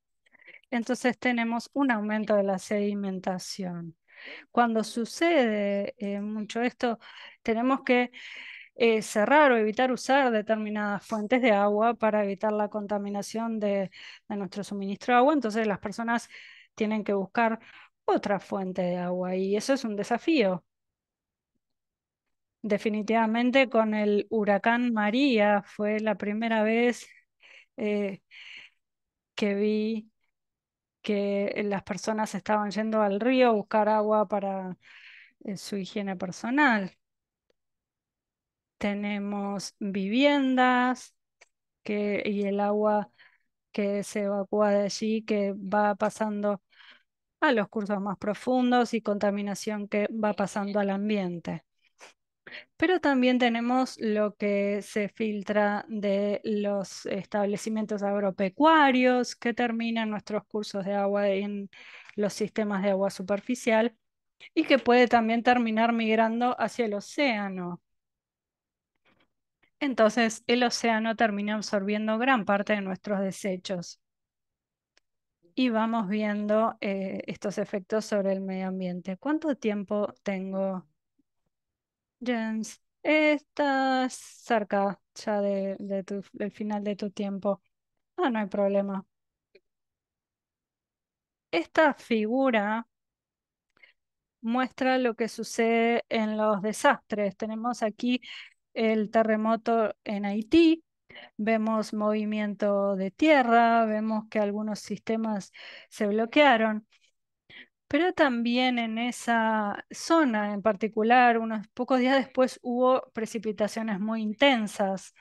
entonces tenemos un aumento de la sedimentación. Cuando sucede eh, mucho esto, tenemos que eh, cerrar o evitar usar determinadas fuentes de agua para evitar la contaminación de, nuestro suministro de agua. Entonces las personas tienen que buscar otra fuente de agua y eso es un desafío. Definitivamente con el huracán María fue la primera vez eh, que vi que eh, las personas estaban yendo al río a buscar agua para eh, su higiene personal. Tenemos viviendas y el agua que se evacúa de allí, que va pasando a los cursos más profundos y contaminación que va pasando al ambiente. Pero también tenemos lo que se filtra de los establecimientos agropecuarios que terminan nuestros cursos de agua en los sistemas de agua superficial y que puede también terminar migrando hacia el océano. Entonces, el océano termina absorbiendo gran parte de nuestros desechos. Y vamos viendo eh, estos efectos sobre el medio ambiente. ¿Cuánto tiempo tengo? Jens, estás cerca ya de, del final de tu tiempo. Ah, no hay problema. Esta figura muestra lo que sucede en los desastres. Tenemos aquí el terremoto en Haití, vemos movimiento de tierra, vemos que algunos sistemas se bloquearon pero también en esa zona en particular, unos pocos días después hubo precipitaciones muy intensas.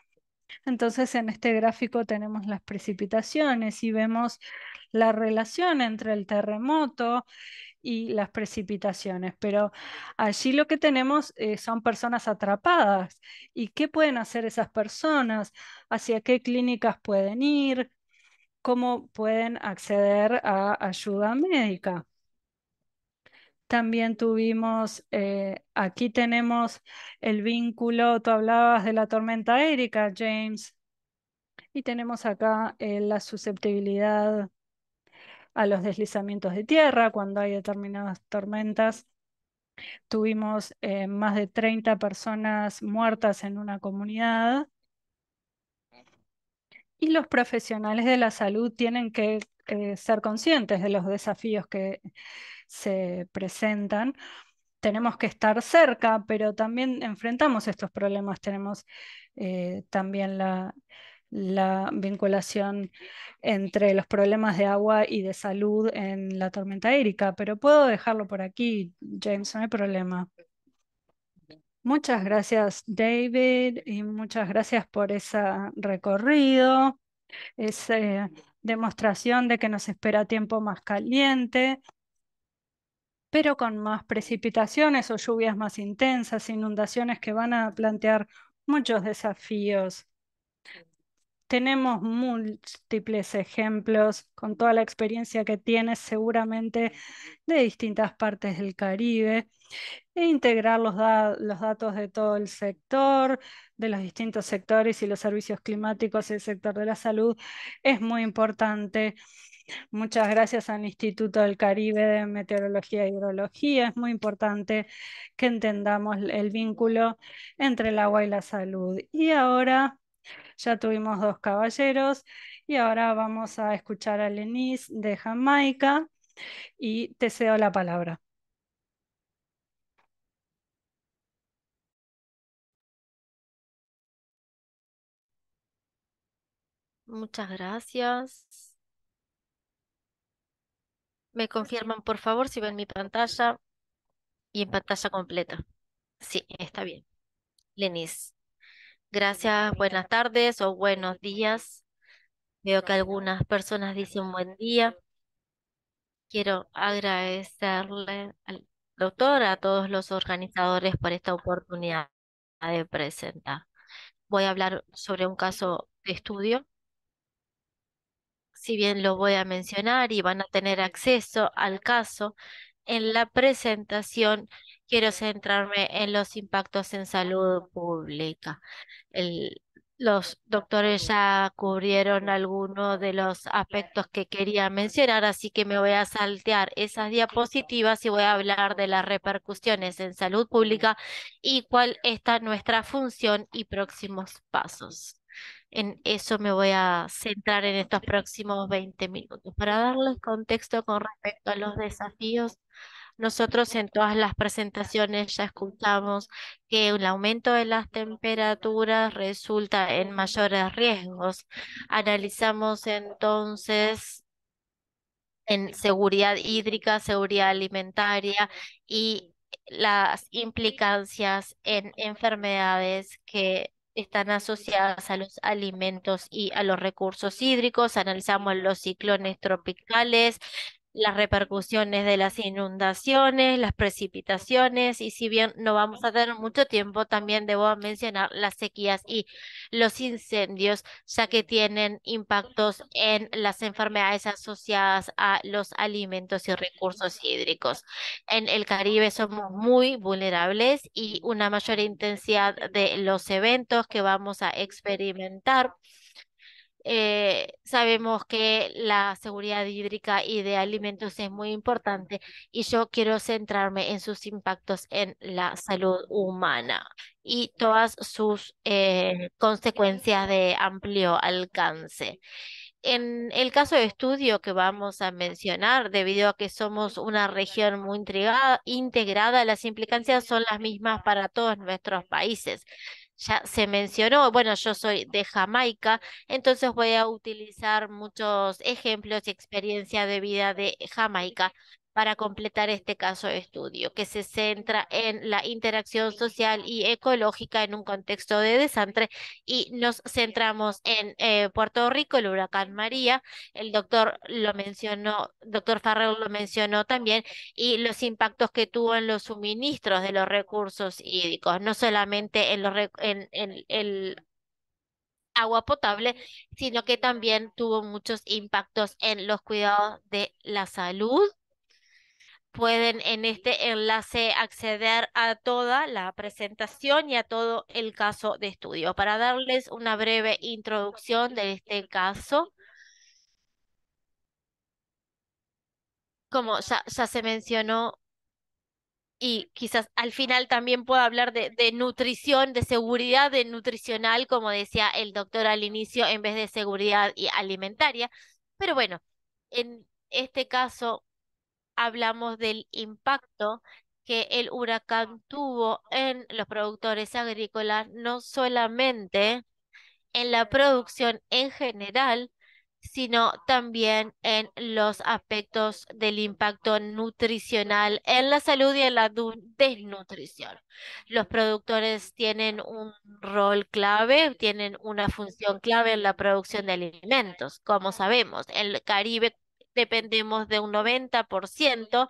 Entonces en este gráfico tenemos las precipitaciones y vemos la relación entre el terremoto y las precipitaciones, pero allí lo que tenemos eh, son personas atrapadas. ¿Y qué pueden hacer esas personas? ¿Hacia qué clínicas pueden ir? ¿Cómo pueden acceder a ayuda médica? también tuvimos, eh, aquí tenemos el vínculo, tú hablabas de la tormenta Erika, James, y tenemos acá eh, la susceptibilidad a los deslizamientos de tierra cuando hay determinadas tormentas. Tuvimos eh, más de 30 personas muertas en una comunidad. Y los profesionales de la salud tienen que ser conscientes de los desafíos que se presentan. Tenemos que estar cerca, pero también enfrentamos estos problemas. Tenemos eh, también la, vinculación entre los problemas de agua y de salud en la tormenta Érica pero puedo dejarlo por aquí, James, no hay problema. Muchas gracias, David, y muchas gracias por ese recorrido, esa eh, demostración de que nos espera tiempo más caliente pero con más precipitaciones o lluvias más intensas, inundaciones que van a plantear muchos desafíos. Tenemos múltiples ejemplos con toda la experiencia que tienes seguramente de distintas partes del Caribe e integrar los, los datos de todo el sector, de los distintos sectores y los servicios climáticos, y el sector de la salud, es muy importante. Muchas gracias al Instituto del Caribe de Meteorología e Hidrología. Es muy importante que entendamos el vínculo entre el agua y la salud. Y ahora ya tuvimos dos caballeros y ahora vamos a escuchar a Lenis de Jamaica y te cedo la palabra. Muchas gracias. Me confirman, por favor, si ven mi pantalla y en pantalla completa. Sí, está bien. Lenis, gracias, buenas tardes o buenos días. Veo que algunas personas dicen buen día. Quiero agradecerle al doctor, a todos los organizadores por esta oportunidad de presentar. Voy a hablar sobre un caso de estudio si bien lo voy a mencionar y van a tener acceso al caso, en la presentación quiero centrarme en los impactos en salud pública. los doctores ya cubrieron algunos de los aspectos que quería mencionar, así que me voy a saltear esas diapositivas y voy a hablar de las repercusiones en salud pública y cuál está nuestra función y próximos pasos. En eso me voy a centrar en estos próximos 20 minutos. Para darles contexto con respecto a los desafíos, nosotros en todas las presentaciones ya escuchamos que el aumento de las temperaturas resulta en mayores riesgos. Analizamos entonces en seguridad hídrica, seguridad alimentaria y las implicancias en enfermedades que están asociadas a los alimentos y a los recursos hídricos. Analizamos los ciclones tropicales, las repercusiones de las inundaciones, las precipitaciones y si bien no vamos a tener mucho tiempo, también debo mencionar las sequías y los incendios, ya que tienen impactos en las enfermedades asociadas a los alimentos y recursos hídricos. En el Caribe somos muy vulnerables y una mayor intensidad de los eventos que vamos a experimentar eh, sabemos que la seguridad hídrica y de alimentos es muy importante y yo quiero centrarme en sus impactos en la salud humana y todas sus eh, consecuencias de amplio alcance. En el caso de estudio que vamos a mencionar, debido a que somos una región muy integrada, las implicancias son las mismas para todos nuestros países ya se mencionó, bueno, yo soy de Jamaica, entonces voy a utilizar muchos ejemplos y experiencia de vida de Jamaica para completar este caso de estudio, que se centra en la interacción social y ecológica en un contexto de desastre y nos centramos en eh, Puerto Rico, el huracán María, el doctor lo mencionó, doctor Farrell lo mencionó también, y los impactos que tuvo en los suministros de los recursos hídricos, no solamente en, los, en el agua potable, sino que también tuvo muchos impactos en los cuidados de la salud, pueden en este enlace acceder a toda la presentación y a todo el caso de estudio. Para darles una breve introducción de este caso, como ya, se mencionó, y quizás al final también pueda hablar de, de, nutrición, de seguridad de nutricional, como decía el doctor al inicio, en vez de seguridad y alimentaria. Pero bueno, en este caso hablamos del impacto que el huracán tuvo en los productores agrícolas, no solamente en la producción en general, sino también en los aspectos del impacto nutricional en la salud y en la desnutrición. Los productores tienen un rol clave, tienen una función clave en la producción de alimentos, como sabemos. El Caribe dependemos de un 90%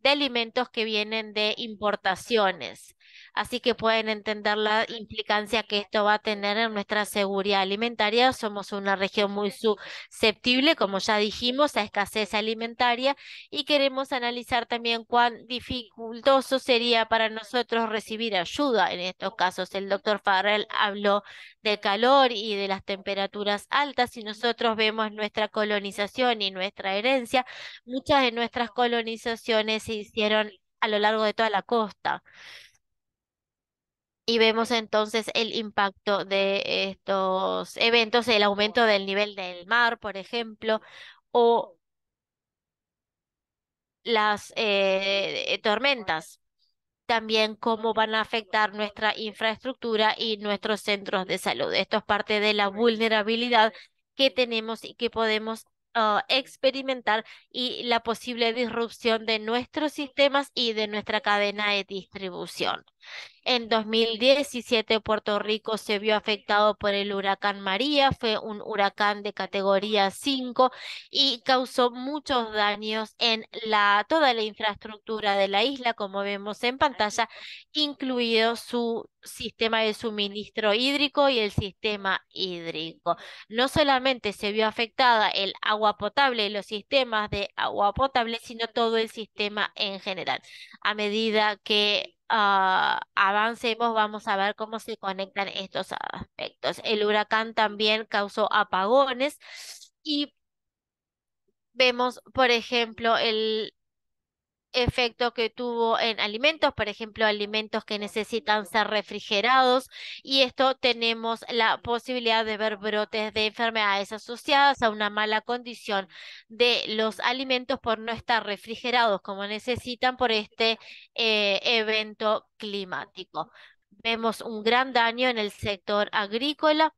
de alimentos que vienen de importaciones así que pueden entender la implicancia que esto va a tener en nuestra seguridad alimentaria. Somos una región muy susceptible, como ya dijimos, a escasez alimentaria y queremos analizar también cuán dificultoso sería para nosotros recibir ayuda en estos casos. El doctor Farrell habló de calor y de las temperaturas altas y nosotros vemos nuestra colonización y nuestra herencia. Muchas de nuestras colonizaciones se hicieron a lo largo de toda la costa y vemos entonces el impacto de estos eventos, el aumento del nivel del mar, por ejemplo, o las eh, eh, tormentas, también cómo van a afectar nuestra infraestructura y nuestros centros de salud. Esto es parte de la vulnerabilidad que tenemos y que podemos ah, experimentar y la posible disrupción de nuestros sistemas y de nuestra cadena de distribución. En 2017 Puerto Rico se vio afectado por el huracán María, fue un huracán de categoría 5 y causó muchos daños en la, toda la infraestructura de la isla, como vemos en pantalla, incluido su sistema de suministro hídrico y el sistema hídrico. No solamente se vio afectada el agua potable y los sistemas de agua potable, sino todo el sistema en general. A medida que Ah, avancemos, vamos a ver cómo se conectan estos aspectos. El huracán también causó apagones y vemos, por ejemplo, el efecto que tuvo en alimentos, por ejemplo, alimentos que necesitan ser refrigerados y esto tenemos la posibilidad de ver brotes de enfermedades asociadas a una mala condición de los alimentos por no estar refrigerados como necesitan por este eh, evento climático. Vemos un gran daño en el sector agrícola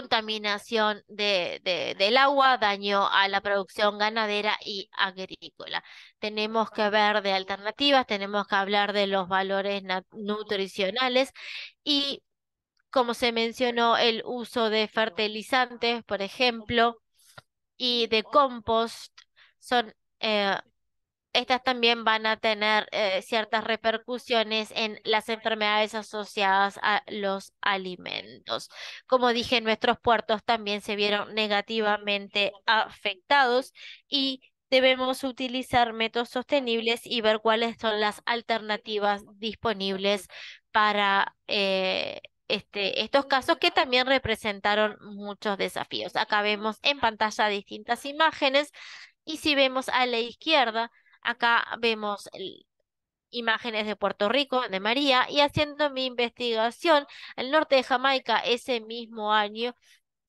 contaminación de, del agua, daño a la producción ganadera y agrícola. Tenemos que ver de alternativas, tenemos que hablar de los valores nutricionales y, como se mencionó, el uso de fertilizantes, por ejemplo, y de compost son eh, estas también van a tener eh, ciertas repercusiones en las enfermedades asociadas a los alimentos. Como dije, nuestros puertos también se vieron negativamente afectados y debemos utilizar métodos sostenibles y ver cuáles son las alternativas disponibles para eh, este, estos casos que también representaron muchos desafíos. Acá vemos en pantalla distintas imágenes y si vemos a la izquierda, Acá vemos imágenes de Puerto Rico, de María, y haciendo mi investigación el norte de Jamaica ese mismo año,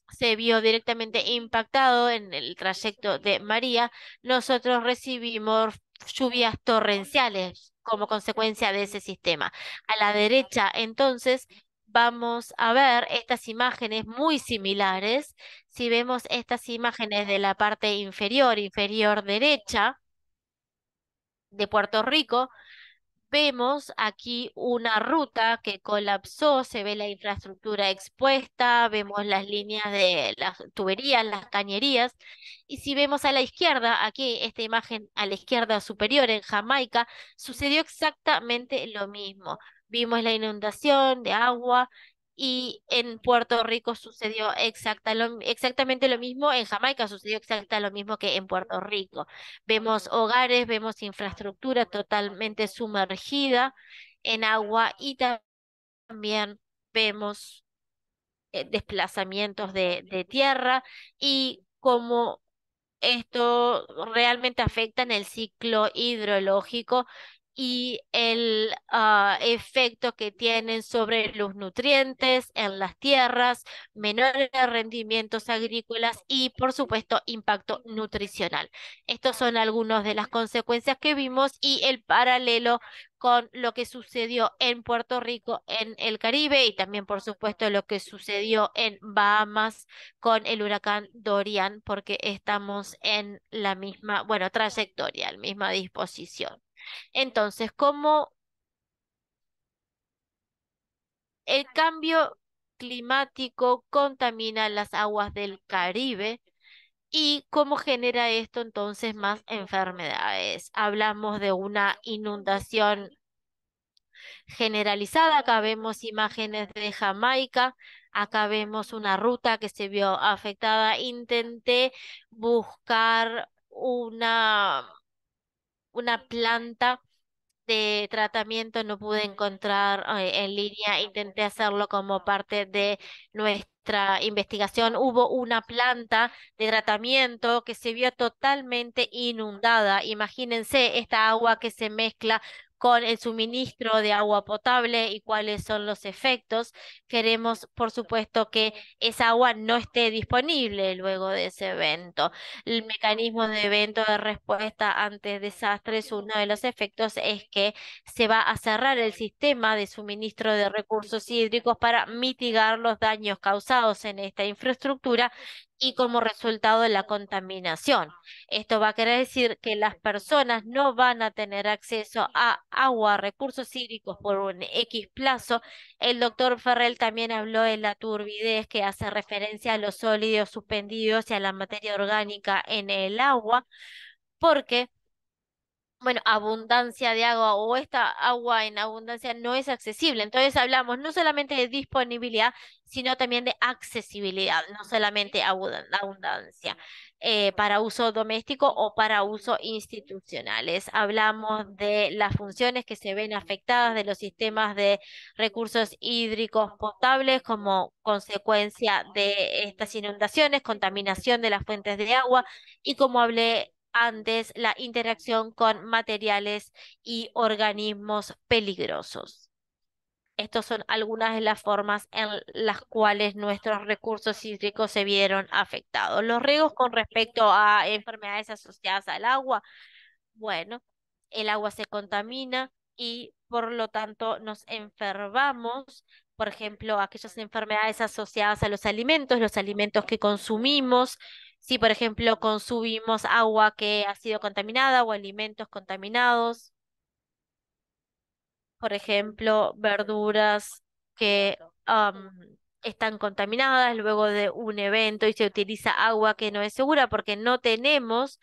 se vio directamente impactado en el trayecto de María, nosotros recibimos lluvias torrenciales como consecuencia de ese sistema. A la derecha, entonces, vamos a ver estas imágenes muy similares. Si vemos estas imágenes de la parte inferior, inferior derecha, de Puerto Rico, vemos aquí una ruta que colapsó, se ve la infraestructura expuesta, vemos las líneas de las tuberías, las cañerías, y si vemos a la izquierda, aquí esta imagen a la izquierda superior en Jamaica, sucedió exactamente lo mismo. Vimos la inundación de agua, y en Puerto Rico sucedió exactamente lo mismo, en Jamaica sucedió exactamente lo mismo que en Puerto Rico. Vemos hogares, vemos infraestructura totalmente sumergida en agua y también vemos eh, desplazamientos de, de tierra y cómo esto realmente afecta en el ciclo hidrológico y el ah, efecto que tienen sobre los nutrientes en las tierras, menores rendimientos agrícolas y, por supuesto, impacto nutricional. Estas son algunas de las consecuencias que vimos y el paralelo con lo que sucedió en Puerto Rico, en el Caribe y también, por supuesto, lo que sucedió en Bahamas con el huracán Dorian, porque estamos en la misma, bueno, trayectoria, la misma disposición. Entonces, ¿cómo el cambio climático contamina las aguas del Caribe y cómo genera esto entonces más enfermedades. Hablamos de una inundación generalizada, acá vemos imágenes de Jamaica, acá vemos una ruta que se vio afectada. Intenté buscar una una planta de tratamiento no pude encontrar eh, en línea, intenté hacerlo como parte de nuestra investigación. Hubo una planta de tratamiento que se vio totalmente inundada. Imagínense esta agua que se mezcla con el suministro de agua potable y cuáles son los efectos. Queremos, por supuesto, que esa agua no esté disponible luego de ese evento. El mecanismo de evento de respuesta ante desastres, uno de los efectos es que se va a cerrar el sistema de suministro de recursos hídricos para mitigar los daños causados en esta infraestructura y como resultado de la contaminación. Esto va a querer decir que las personas no van a tener acceso a agua, recursos hídricos por un X plazo. El doctor Ferrell también habló de la turbidez que hace referencia a los sólidos suspendidos y a la materia orgánica en el agua, porque bueno, abundancia de agua o esta agua en abundancia no es accesible. Entonces hablamos no solamente de disponibilidad, sino también de accesibilidad, no solamente abundancia eh, para uso doméstico o para uso institucionales. Hablamos de las funciones que se ven afectadas de los sistemas de recursos hídricos potables como consecuencia de estas inundaciones, contaminación de las fuentes de agua y como hablé antes la interacción con materiales y organismos peligrosos. Estas son algunas de las formas en las cuales nuestros recursos hídricos se vieron afectados. Los riesgos con respecto a enfermedades asociadas al agua. Bueno, el agua se contamina y por lo tanto nos enfermamos. Por ejemplo, aquellas enfermedades asociadas a los alimentos, los alimentos que consumimos, si, por ejemplo, consumimos agua que ha sido contaminada o alimentos contaminados. Por ejemplo, verduras que están contaminadas luego de un evento y se utiliza agua que no es segura porque no tenemos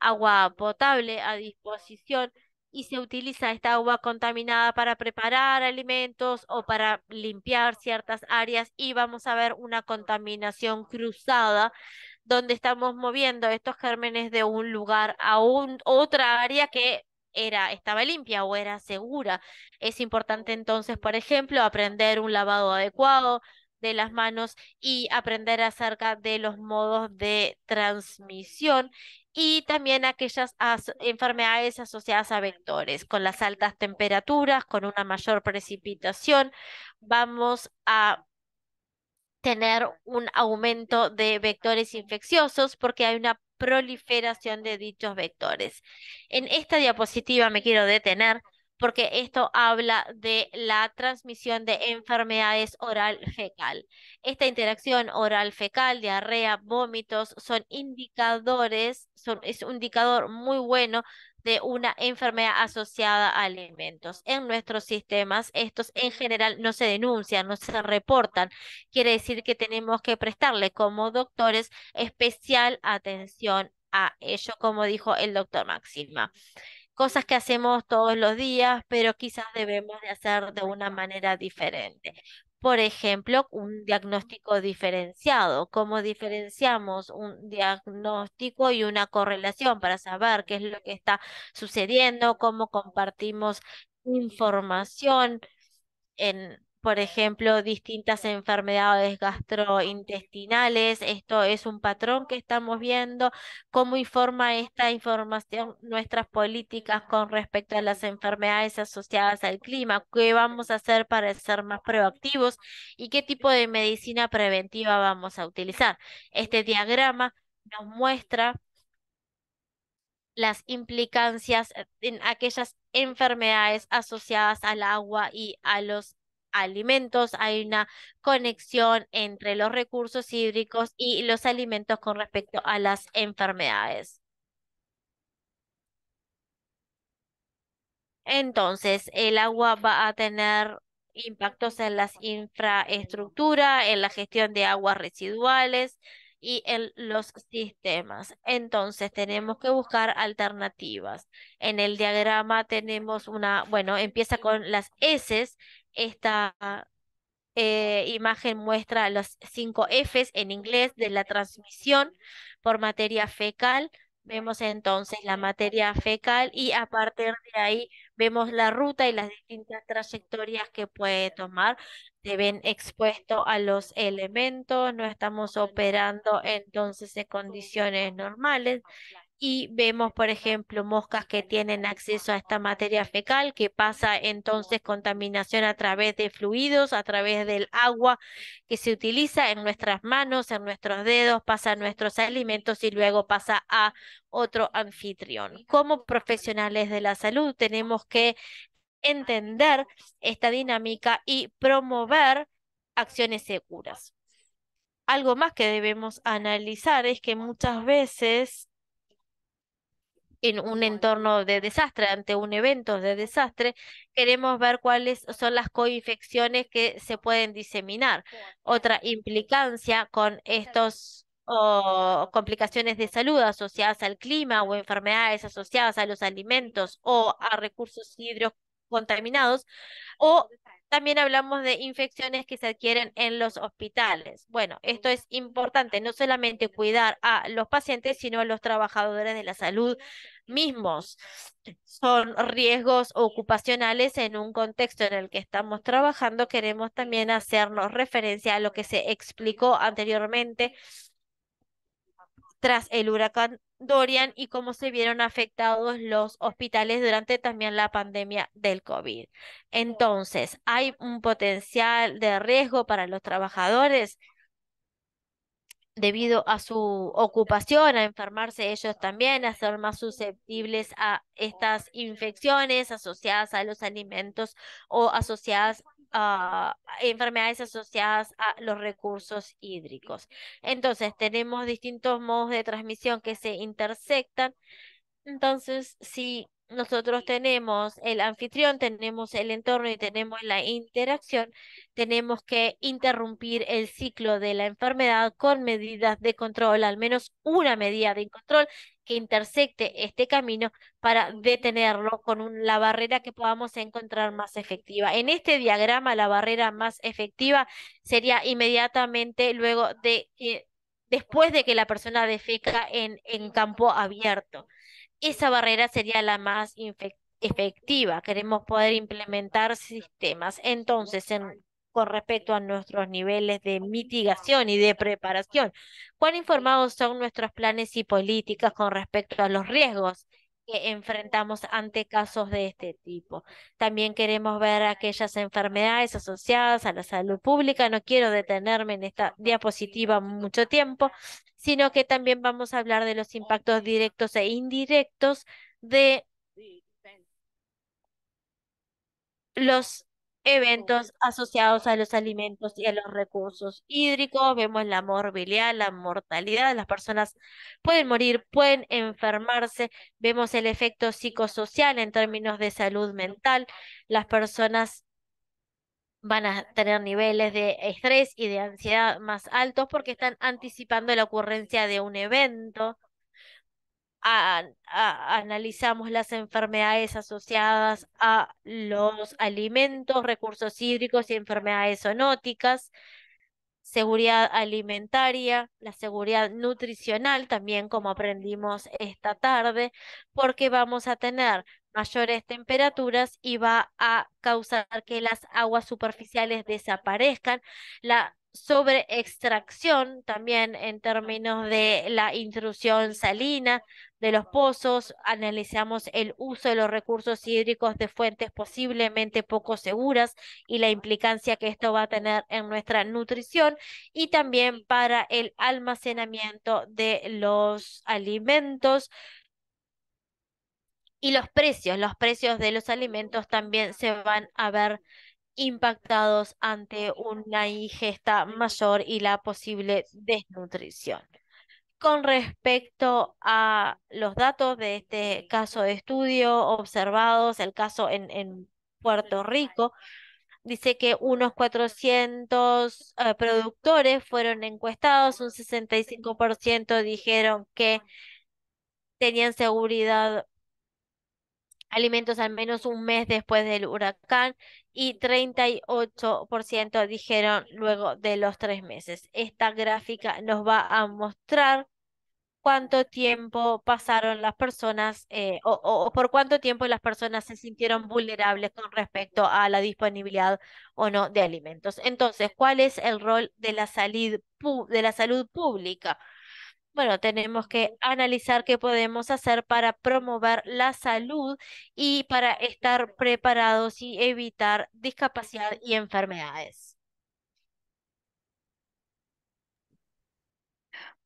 agua potable a disposición y se utiliza esta agua contaminada para preparar alimentos o para limpiar ciertas áreas y vamos a ver una contaminación cruzada donde estamos moviendo estos gérmenes de un lugar a un, otra área que era, estaba limpia o era segura. Es importante entonces, por ejemplo, aprender un lavado adecuado de las manos y aprender acerca de los modos de transmisión y también aquellas enfermedades asociadas a vectores. Con las altas temperaturas, con una mayor precipitación, vamos a tener un aumento de vectores infecciosos porque hay una proliferación de dichos vectores. En esta diapositiva me quiero detener porque esto habla de la transmisión de enfermedades oral fecal. Esta interacción oral fecal, diarrea, vómitos, son indicadores, son, es un indicador muy bueno de una enfermedad asociada a alimentos. En nuestros sistemas, estos en general no se denuncian, no se reportan. Quiere decir que tenemos que prestarle como doctores especial atención a ello, como dijo el doctor Maxilma. cosas que hacemos todos los días, pero quizás debemos de hacer de una manera diferente por ejemplo, un diagnóstico diferenciado, cómo diferenciamos un diagnóstico y una correlación para saber qué es lo que está sucediendo, cómo compartimos información en, por ejemplo, distintas enfermedades gastrointestinales. Esto es un patrón que estamos viendo, cómo informa esta información nuestras políticas con respecto a las enfermedades asociadas al clima, qué vamos a hacer para ser más proactivos y qué tipo de medicina preventiva vamos a utilizar. Este diagrama nos muestra las implicancias en aquellas enfermedades asociadas al agua y a los alimentos, hay una conexión entre los recursos hídricos y los alimentos con respecto a las enfermedades. Entonces, el agua va a tener impactos en las infraestructuras, en la gestión de aguas residuales y en los sistemas. Entonces tenemos que buscar alternativas. En el diagrama tenemos una, bueno, empieza con las S esta eh, imagen muestra los cinco Fs en inglés de la transmisión por materia fecal. Vemos entonces la materia fecal y a partir de ahí vemos la ruta y las distintas trayectorias que puede tomar. Se ven expuesto a los elementos, no estamos operando entonces en condiciones normales y vemos, por ejemplo, moscas que tienen acceso a esta materia fecal, que pasa entonces contaminación a través de fluidos, a través del agua que se utiliza en nuestras manos, en nuestros dedos, pasa a nuestros alimentos y luego pasa a otro anfitrión. Como profesionales de la salud tenemos que entender esta dinámica y promover acciones seguras. Algo más que debemos analizar es que muchas veces en un entorno de desastre, ante un evento de desastre, queremos ver cuáles son las coinfecciones que se pueden diseminar. Otra implicancia con estas complicaciones de salud asociadas al clima o enfermedades asociadas a los alimentos o a recursos hídricos contaminados o también hablamos de infecciones que se adquieren en los hospitales. Bueno, esto es importante, no solamente cuidar a los pacientes, sino a los trabajadores de la salud, mismos. Son riesgos ocupacionales en un contexto en el que estamos trabajando. Queremos también hacernos referencia a lo que se explicó anteriormente tras el huracán Dorian y cómo se vieron afectados los hospitales durante también la pandemia del COVID. Entonces, hay un potencial de riesgo para los trabajadores debido a su ocupación, a enfermarse ellos también, a ser más susceptibles a estas infecciones asociadas a los alimentos o asociadas a enfermedades asociadas a los recursos hídricos. Entonces, tenemos distintos modos de transmisión que se intersectan. Entonces, si nosotros tenemos el anfitrión, tenemos el entorno y tenemos la interacción, tenemos que interrumpir el ciclo de la enfermedad con medidas de control, al menos una medida de control que intersecte este camino para detenerlo con la barrera que podamos encontrar más efectiva. En este diagrama, la barrera más efectiva sería inmediatamente luego de eh, después de que la persona defeca en campo abierto esa barrera sería la más efectiva. Queremos poder implementar sistemas. Entonces, con respecto a nuestros niveles de mitigación y de preparación, ¿cuán informados son nuestros planes y políticas con respecto a los riesgos que enfrentamos ante casos de este tipo. También queremos ver aquellas enfermedades asociadas a la salud pública. No quiero detenerme en esta diapositiva mucho tiempo, sino que también vamos a hablar de los impactos directos e indirectos de los eventos asociados a los alimentos y a los recursos hídricos, vemos la morbilidad, la mortalidad, las personas pueden morir, pueden enfermarse, vemos el efecto psicosocial en términos de salud mental, las personas van a tener niveles de estrés y de ansiedad más altos porque están anticipando la ocurrencia de un evento analizamos las enfermedades asociadas a los alimentos, recursos hídricos y enfermedades zoonóticas, seguridad alimentaria, la seguridad nutricional también, como aprendimos esta tarde, porque vamos a tener mayores temperaturas y va a causar que las aguas superficiales desaparezcan, la sobre extracción también en términos de la intrusión salina de los pozos, analizamos el uso de los recursos hídricos de fuentes posiblemente poco seguras y la implicancia que esto va a tener en nuestra nutrición y también para el almacenamiento de los alimentos. Y los precios, los precios de los alimentos también se van a ver impactados ante una ingesta mayor y la posible desnutrición. Con respecto a los datos de este caso de estudio observados, el caso en, Puerto Rico, dice que unos 400 eh, productores fueron encuestados, un 65% dijeron que tenían seguridad alimentos al menos un mes después del huracán y 38% dijeron luego de los tres meses. Esta gráfica nos va a mostrar cuánto tiempo pasaron las personas eh, o, por cuánto tiempo las personas se sintieron vulnerables con respecto a la disponibilidad o no de alimentos. Entonces, ¿cuál es el rol de la de la salud pública? bueno, tenemos que analizar qué podemos hacer para promover la salud y para estar preparados y evitar discapacidad y enfermedades.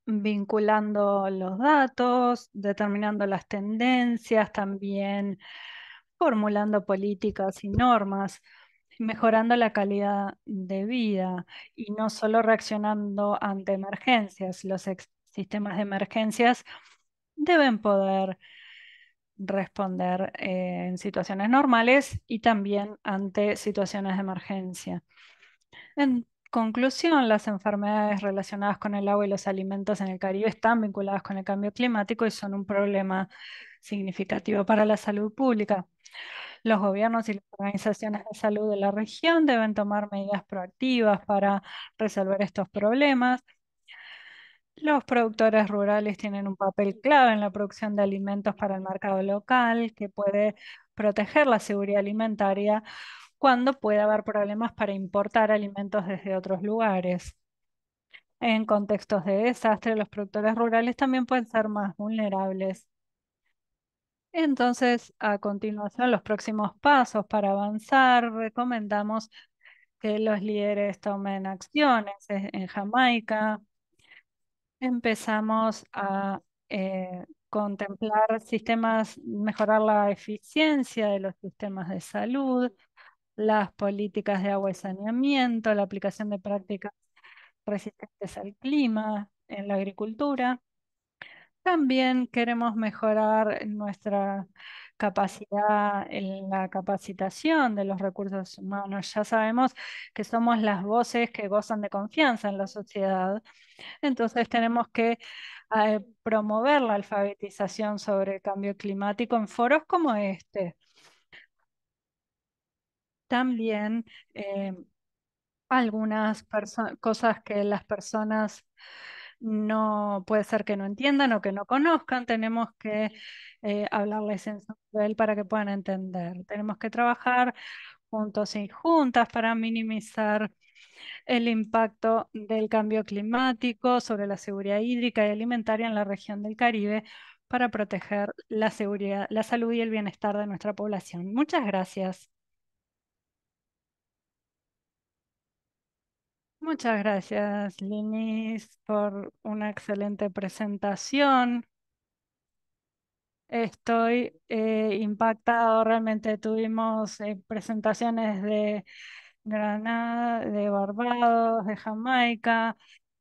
Vinculando los datos, determinando las tendencias, también formulando políticas y normas mejorando la calidad de vida y no solo reaccionando ante emergencias. Los, sistemas de emergencias deben poder responder eh, en situaciones normales y también ante situaciones de emergencia. En conclusión, las enfermedades relacionadas con el agua y los alimentos en el Caribe están vinculadas con el cambio climático y son un problema significativo para la salud pública. Los gobiernos y las organizaciones de salud de la región deben tomar medidas proactivas para resolver estos problemas los productores rurales tienen un papel clave en la producción de alimentos para el mercado local, que puede proteger la seguridad alimentaria cuando puede haber problemas para importar alimentos desde otros lugares. En contextos de desastre, los productores rurales también pueden ser más vulnerables. Entonces, a continuación, los próximos pasos para avanzar, recomendamos que los líderes tomen acciones en Jamaica, Empezamos a eh, contemplar sistemas, mejorar la eficiencia de los sistemas de salud, las políticas de agua y saneamiento, la aplicación de prácticas resistentes al clima en la agricultura. También queremos mejorar nuestra capacidad, en la capacitación de los recursos humanos. Ya sabemos que somos las voces que gozan de confianza en la sociedad. Entonces tenemos que eh, promover la alfabetización sobre el cambio climático en foros como este. También eh, algunas cosas que las personas no puede ser que no entiendan o que no conozcan, tenemos que eh, hablarles en su nivel para que puedan entender. Tenemos que trabajar juntos y juntas para minimizar el impacto del cambio climático sobre la seguridad hídrica y alimentaria en la región del Caribe para proteger la seguridad, la salud y el bienestar de nuestra población. Muchas gracias. Muchas gracias, Linis, por una excelente presentación. Estoy eh, impactado, realmente tuvimos eh, presentaciones de Granada, de Barbados, de Jamaica,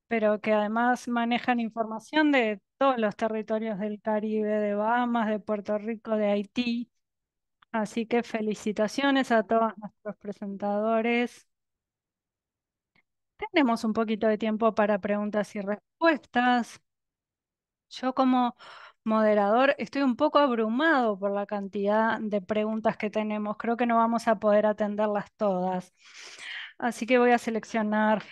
pero que además manejan información de todos los territorios del Caribe, de Bahamas, de Puerto Rico, de Haití. Así que felicitaciones a todos nuestros presentadores. Tenemos un poquito de tiempo para preguntas y respuestas. Yo como moderador estoy un poco abrumado por la cantidad de preguntas que tenemos. Creo que no vamos a poder atenderlas todas. Así que voy a seleccionar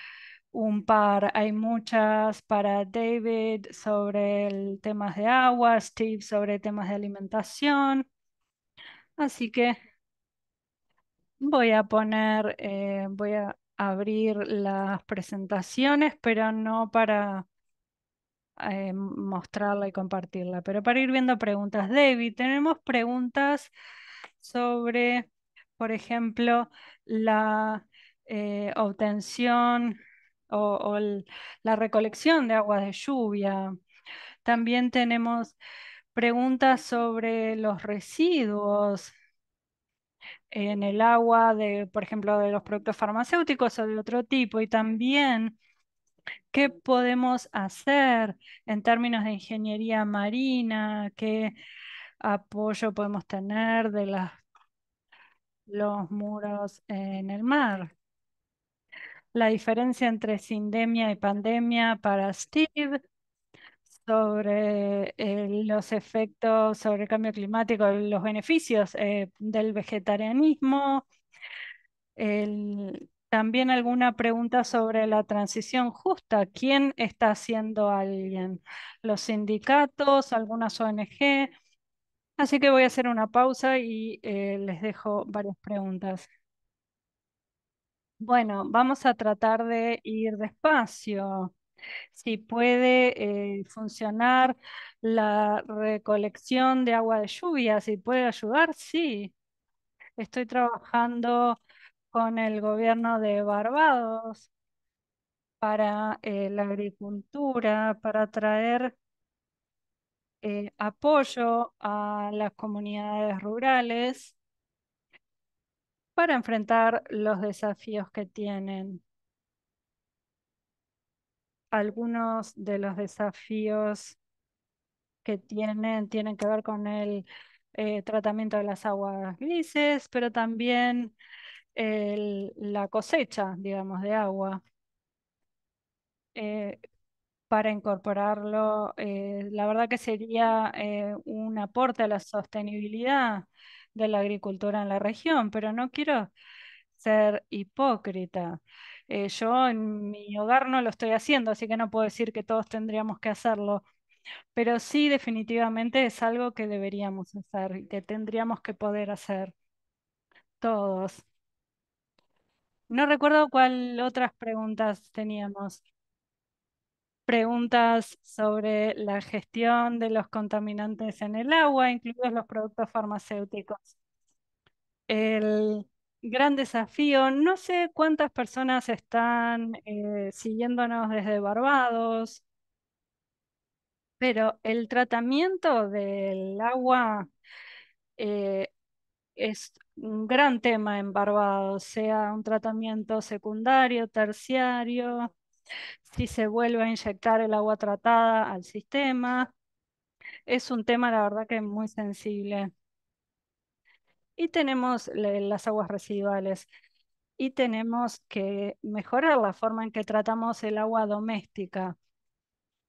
un par. Hay muchas para David sobre temas de agua, Steve sobre temas de alimentación. Así que voy a poner, eh, voy a abrir las presentaciones, pero no para eh, mostrarla y compartirla, pero para ir viendo preguntas. David, tenemos preguntas sobre, por ejemplo, la eh, obtención o, la recolección de agua de lluvia. También tenemos preguntas sobre los residuos en el agua, por ejemplo, de los productos farmacéuticos o de otro tipo, y también qué podemos hacer en términos de ingeniería marina, qué apoyo podemos tener de los muros en el mar. La diferencia entre sindemia y pandemia para Steve sobre eh, los efectos sobre el cambio climático, los beneficios eh, del vegetarianismo, también alguna pregunta sobre la transición justa. ¿Quién está haciendo alguien? ¿Los sindicatos? ¿Algunas ONG? Así que voy a hacer una pausa y eh, les dejo varias preguntas. Bueno, vamos a tratar de ir despacio si puede eh, funcionar la recolección de agua de lluvia, si puede ayudar, sí. Estoy trabajando con el gobierno de Barbados para eh, la agricultura, para traer eh, apoyo a las comunidades rurales para enfrentar los desafíos que tienen algunos de los desafíos que tienen tienen que ver con el eh, tratamiento de las aguas grises, pero también la cosecha, digamos, de agua. Eh, para incorporarlo, eh, la verdad que sería un aporte a la sostenibilidad de la agricultura en la región, pero no quiero ser hipócrita. Eh, yo en mi hogar no lo estoy haciendo, así que no puedo decir que todos tendríamos que hacerlo, pero sí definitivamente es algo que deberíamos hacer y que tendríamos que poder hacer todos. No recuerdo cuál otras preguntas teníamos. Preguntas sobre la gestión de los contaminantes en el agua, incluidos los productos farmacéuticos. El, Gran desafío. No sé cuántas personas están eh, siguiéndonos desde Barbados, pero el tratamiento del agua eh, es un gran tema en Barbados, sea un tratamiento secundario, terciario, si se vuelve a inyectar el agua tratada al sistema. Es un tema, la verdad, que muy sensible y tenemos las aguas residuales y tenemos que mejorar la forma en que tratamos el agua doméstica.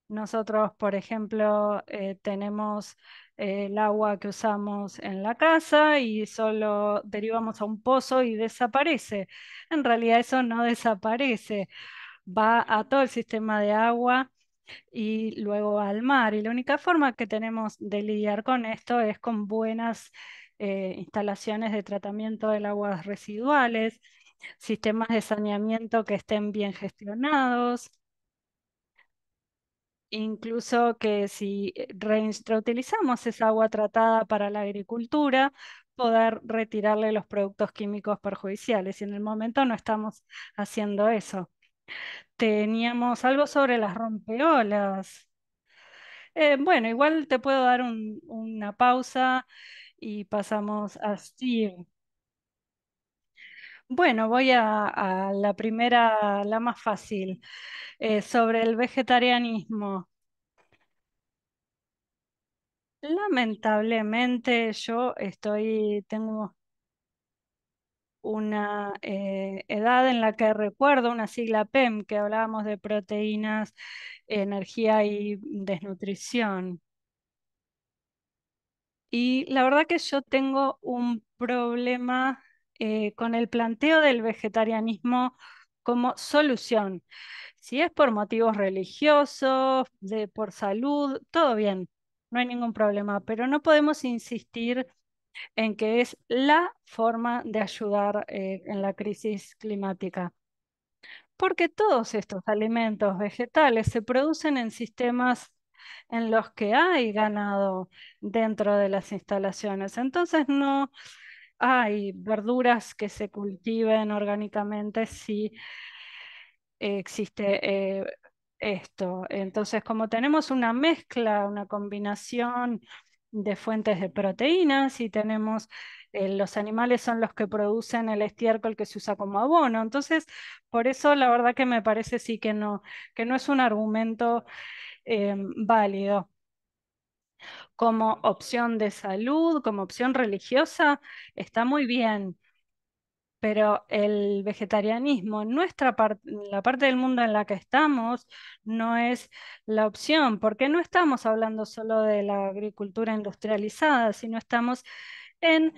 Nosotros, por ejemplo, eh, tenemos eh, el agua que usamos en la casa y solo derivamos a un pozo y desaparece. En realidad eso no desaparece, va a todo el sistema de agua y luego al mar. Y la única forma que tenemos de lidiar con esto es con buenas eh, instalaciones de tratamiento del aguas residuales, sistemas de saneamiento que estén bien gestionados, incluso que si eh, reutilizamos esa agua tratada para la agricultura, poder retirarle los productos químicos perjudiciales. Y en el momento no estamos haciendo eso. Teníamos algo sobre las rompeolas. Eh, bueno, igual te puedo dar una pausa y pasamos a Steve. Bueno, voy a, la primera, la más fácil, eh, sobre el vegetarianismo. Lamentablemente yo estoy, tengo una eh, edad en la que recuerdo una sigla PEM que hablábamos de proteínas, energía y desnutrición. Y la verdad que yo tengo un problema eh, con el planteo del vegetarianismo como solución. Si es por motivos religiosos, de, por salud, todo bien, no hay ningún problema, pero no podemos insistir en que es la forma de ayudar eh, en la crisis climática. Porque todos estos alimentos vegetales se producen en sistemas en los que hay ganado dentro de las instalaciones. Entonces no hay verduras que se cultiven orgánicamente si existe eh, esto. Entonces, como tenemos una mezcla, una combinación de fuentes de proteínas y tenemos eh, los animales son los que producen el estiércol que se usa como abono. Entonces, por eso la verdad que me parece sí que que no es un argumento Em, válido como opción de salud, como opción religiosa, está muy bien. Pero el vegetarianismo, nuestra la parte del mundo en la que estamos, no es la opción, porque no estamos hablando solo de la agricultura industrializada, sino estamos en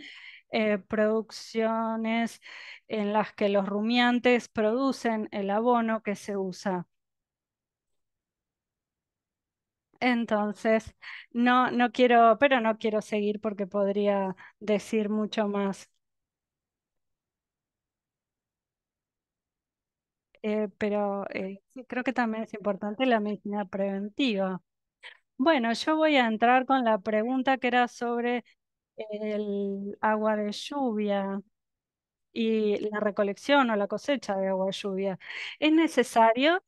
eh, producciones en las que los rumiantes producen el abono que se usa. Entonces, no, no quiero, pero no quiero seguir porque podría decir mucho más. Eh, pero eh, creo que también es importante la medicina preventiva. Bueno, yo voy a entrar con la pregunta que era sobre el agua de lluvia y la recolección o la cosecha de agua de lluvia. ¿Es necesario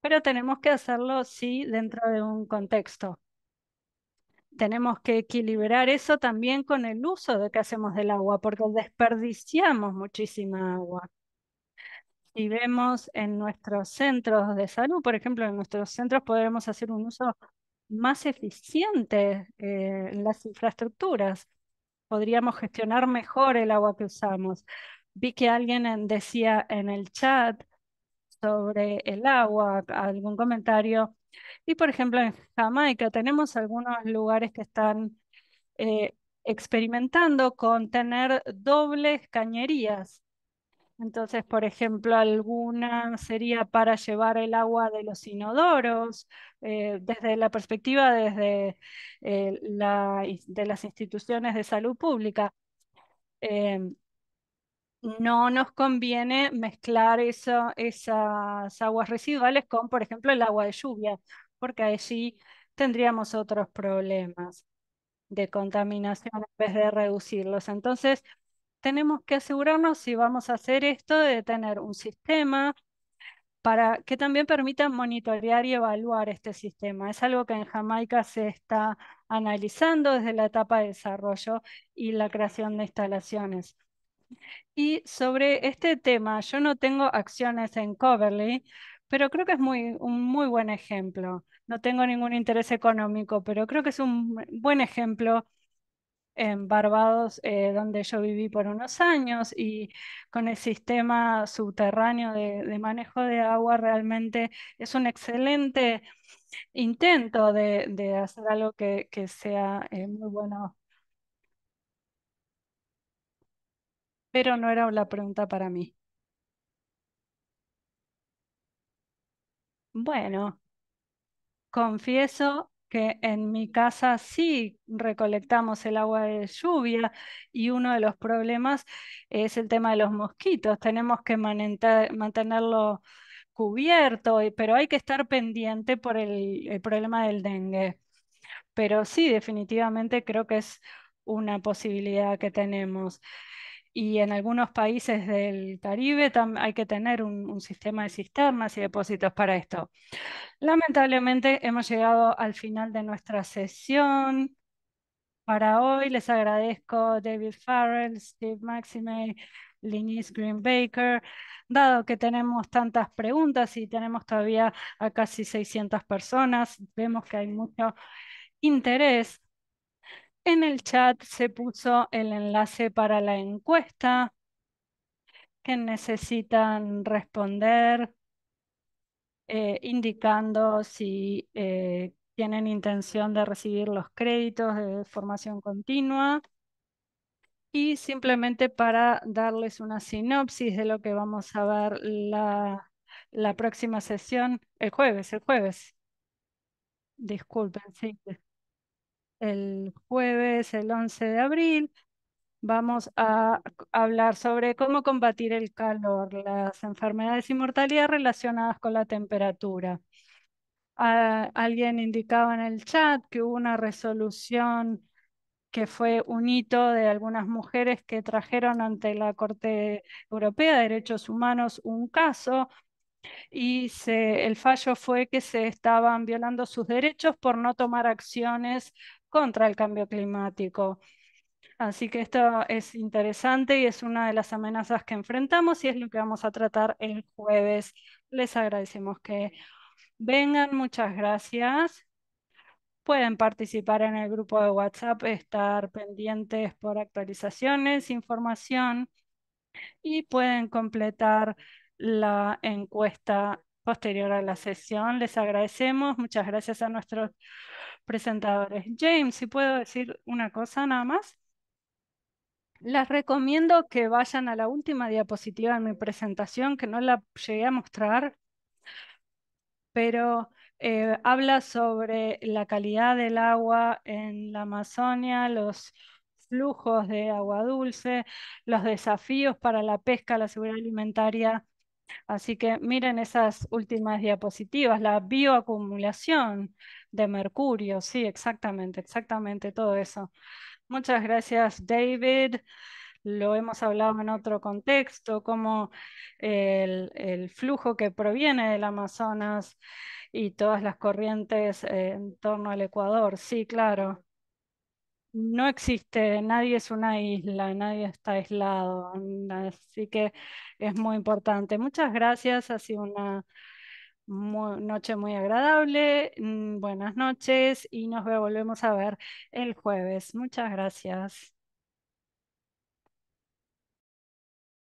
pero tenemos que hacerlo, sí, dentro de un contexto. Tenemos que equilibrar eso también con el uso de que hacemos del agua, porque desperdiciamos muchísima agua. Si vemos en nuestros centros de salud, por ejemplo, en nuestros centros podremos hacer un uso más eficiente eh, en las infraestructuras. Podríamos gestionar mejor el agua que usamos. Vi que alguien decía en el chat sobre el agua, algún comentario. Y por ejemplo, en Jamaica tenemos algunos lugares que están eh, experimentando con tener dobles cañerías. Entonces, por ejemplo, alguna sería para llevar el agua de los inodoros, eh, desde la perspectiva desde, eh, la, de las instituciones de salud pública. Em, no nos conviene mezclar eso, esas aguas residuales con, por ejemplo, el agua de lluvia, porque allí tendríamos otros problemas de contaminación en vez de reducirlos. Entonces, tenemos que asegurarnos si vamos a hacer esto de tener un sistema para que también permita monitorear y evaluar este sistema. Es algo que en Jamaica se está analizando desde la etapa de desarrollo y la creación de instalaciones. Y sobre este tema, yo no tengo acciones en Coverly, pero creo que es muy, un muy buen ejemplo. No tengo ningún interés económico, pero creo que es un buen ejemplo en Barbados, eh, donde yo viví por unos años, y con el sistema subterráneo de, manejo de agua realmente es un excelente intento de, hacer algo que, sea eh, muy bueno pero no era la pregunta para mí. Bueno, confieso que en mi casa sí recolectamos el agua de lluvia y uno de los problemas es el tema de los mosquitos. Tenemos que mantenerlo cubierto, eh, pero hay que estar pendiente por el problema del dengue. Pero sí, definitivamente creo que es una posibilidad que tenemos y en algunos países del Caribe hay que tener un, sistema de sistemas y depósitos para esto. Lamentablemente hemos llegado al final de nuestra sesión. Para hoy les agradezco David Farrell, Steve Maxime, Linis Greenbaker, dado que tenemos tantas preguntas y tenemos todavía a casi 600 personas, vemos que hay mucho interés en el chat se puso el enlace para la encuesta que necesitan responder, eh, indicando si eh, tienen intención de recibir los créditos de formación continua y simplemente para darles una sinopsis de lo que vamos a ver la, próxima sesión, el jueves, el jueves. Disculpen, sí el jueves, el 11 de abril, vamos a hablar sobre cómo combatir el calor, las enfermedades y mortalidad relacionadas con la temperatura. Ah, alguien indicaba en el chat que hubo una resolución que fue un hito de algunas mujeres que trajeron ante la Corte Europea de Derechos Humanos un caso y el fallo fue que se estaban violando sus derechos por no tomar acciones contra el cambio climático. Así que esto es interesante y es una de las amenazas que enfrentamos y es lo que vamos a tratar el jueves. Les agradecemos que vengan, muchas gracias. Pueden participar en el grupo de WhatsApp, estar pendientes por actualizaciones, información y pueden completar la encuesta posterior a la sesión. Les agradecemos, muchas gracias a nuestros presentadores. James, si puedo decir una cosa nada más. Les recomiendo que vayan a la última diapositiva de mi presentación, que no la llegué a mostrar, pero eh, habla sobre la calidad del agua en la Amazonia, los flujos de agua dulce, los desafíos para la pesca, la seguridad alimentaria. Así que miren esas últimas diapositivas, la bioacumulación, de mercurio, sí, exactamente, exactamente todo eso. Muchas gracias, David. Lo hemos hablado en otro contexto, como el, flujo que proviene del Amazonas y todas las corrientes eh, en torno al Ecuador. Sí, claro. No existe, nadie es una isla, nadie está aislado, así que es muy importante. Muchas gracias, ha sido una noche muy agradable, mm, buenas noches y nos volvemos a ver el jueves. Muchas gracias.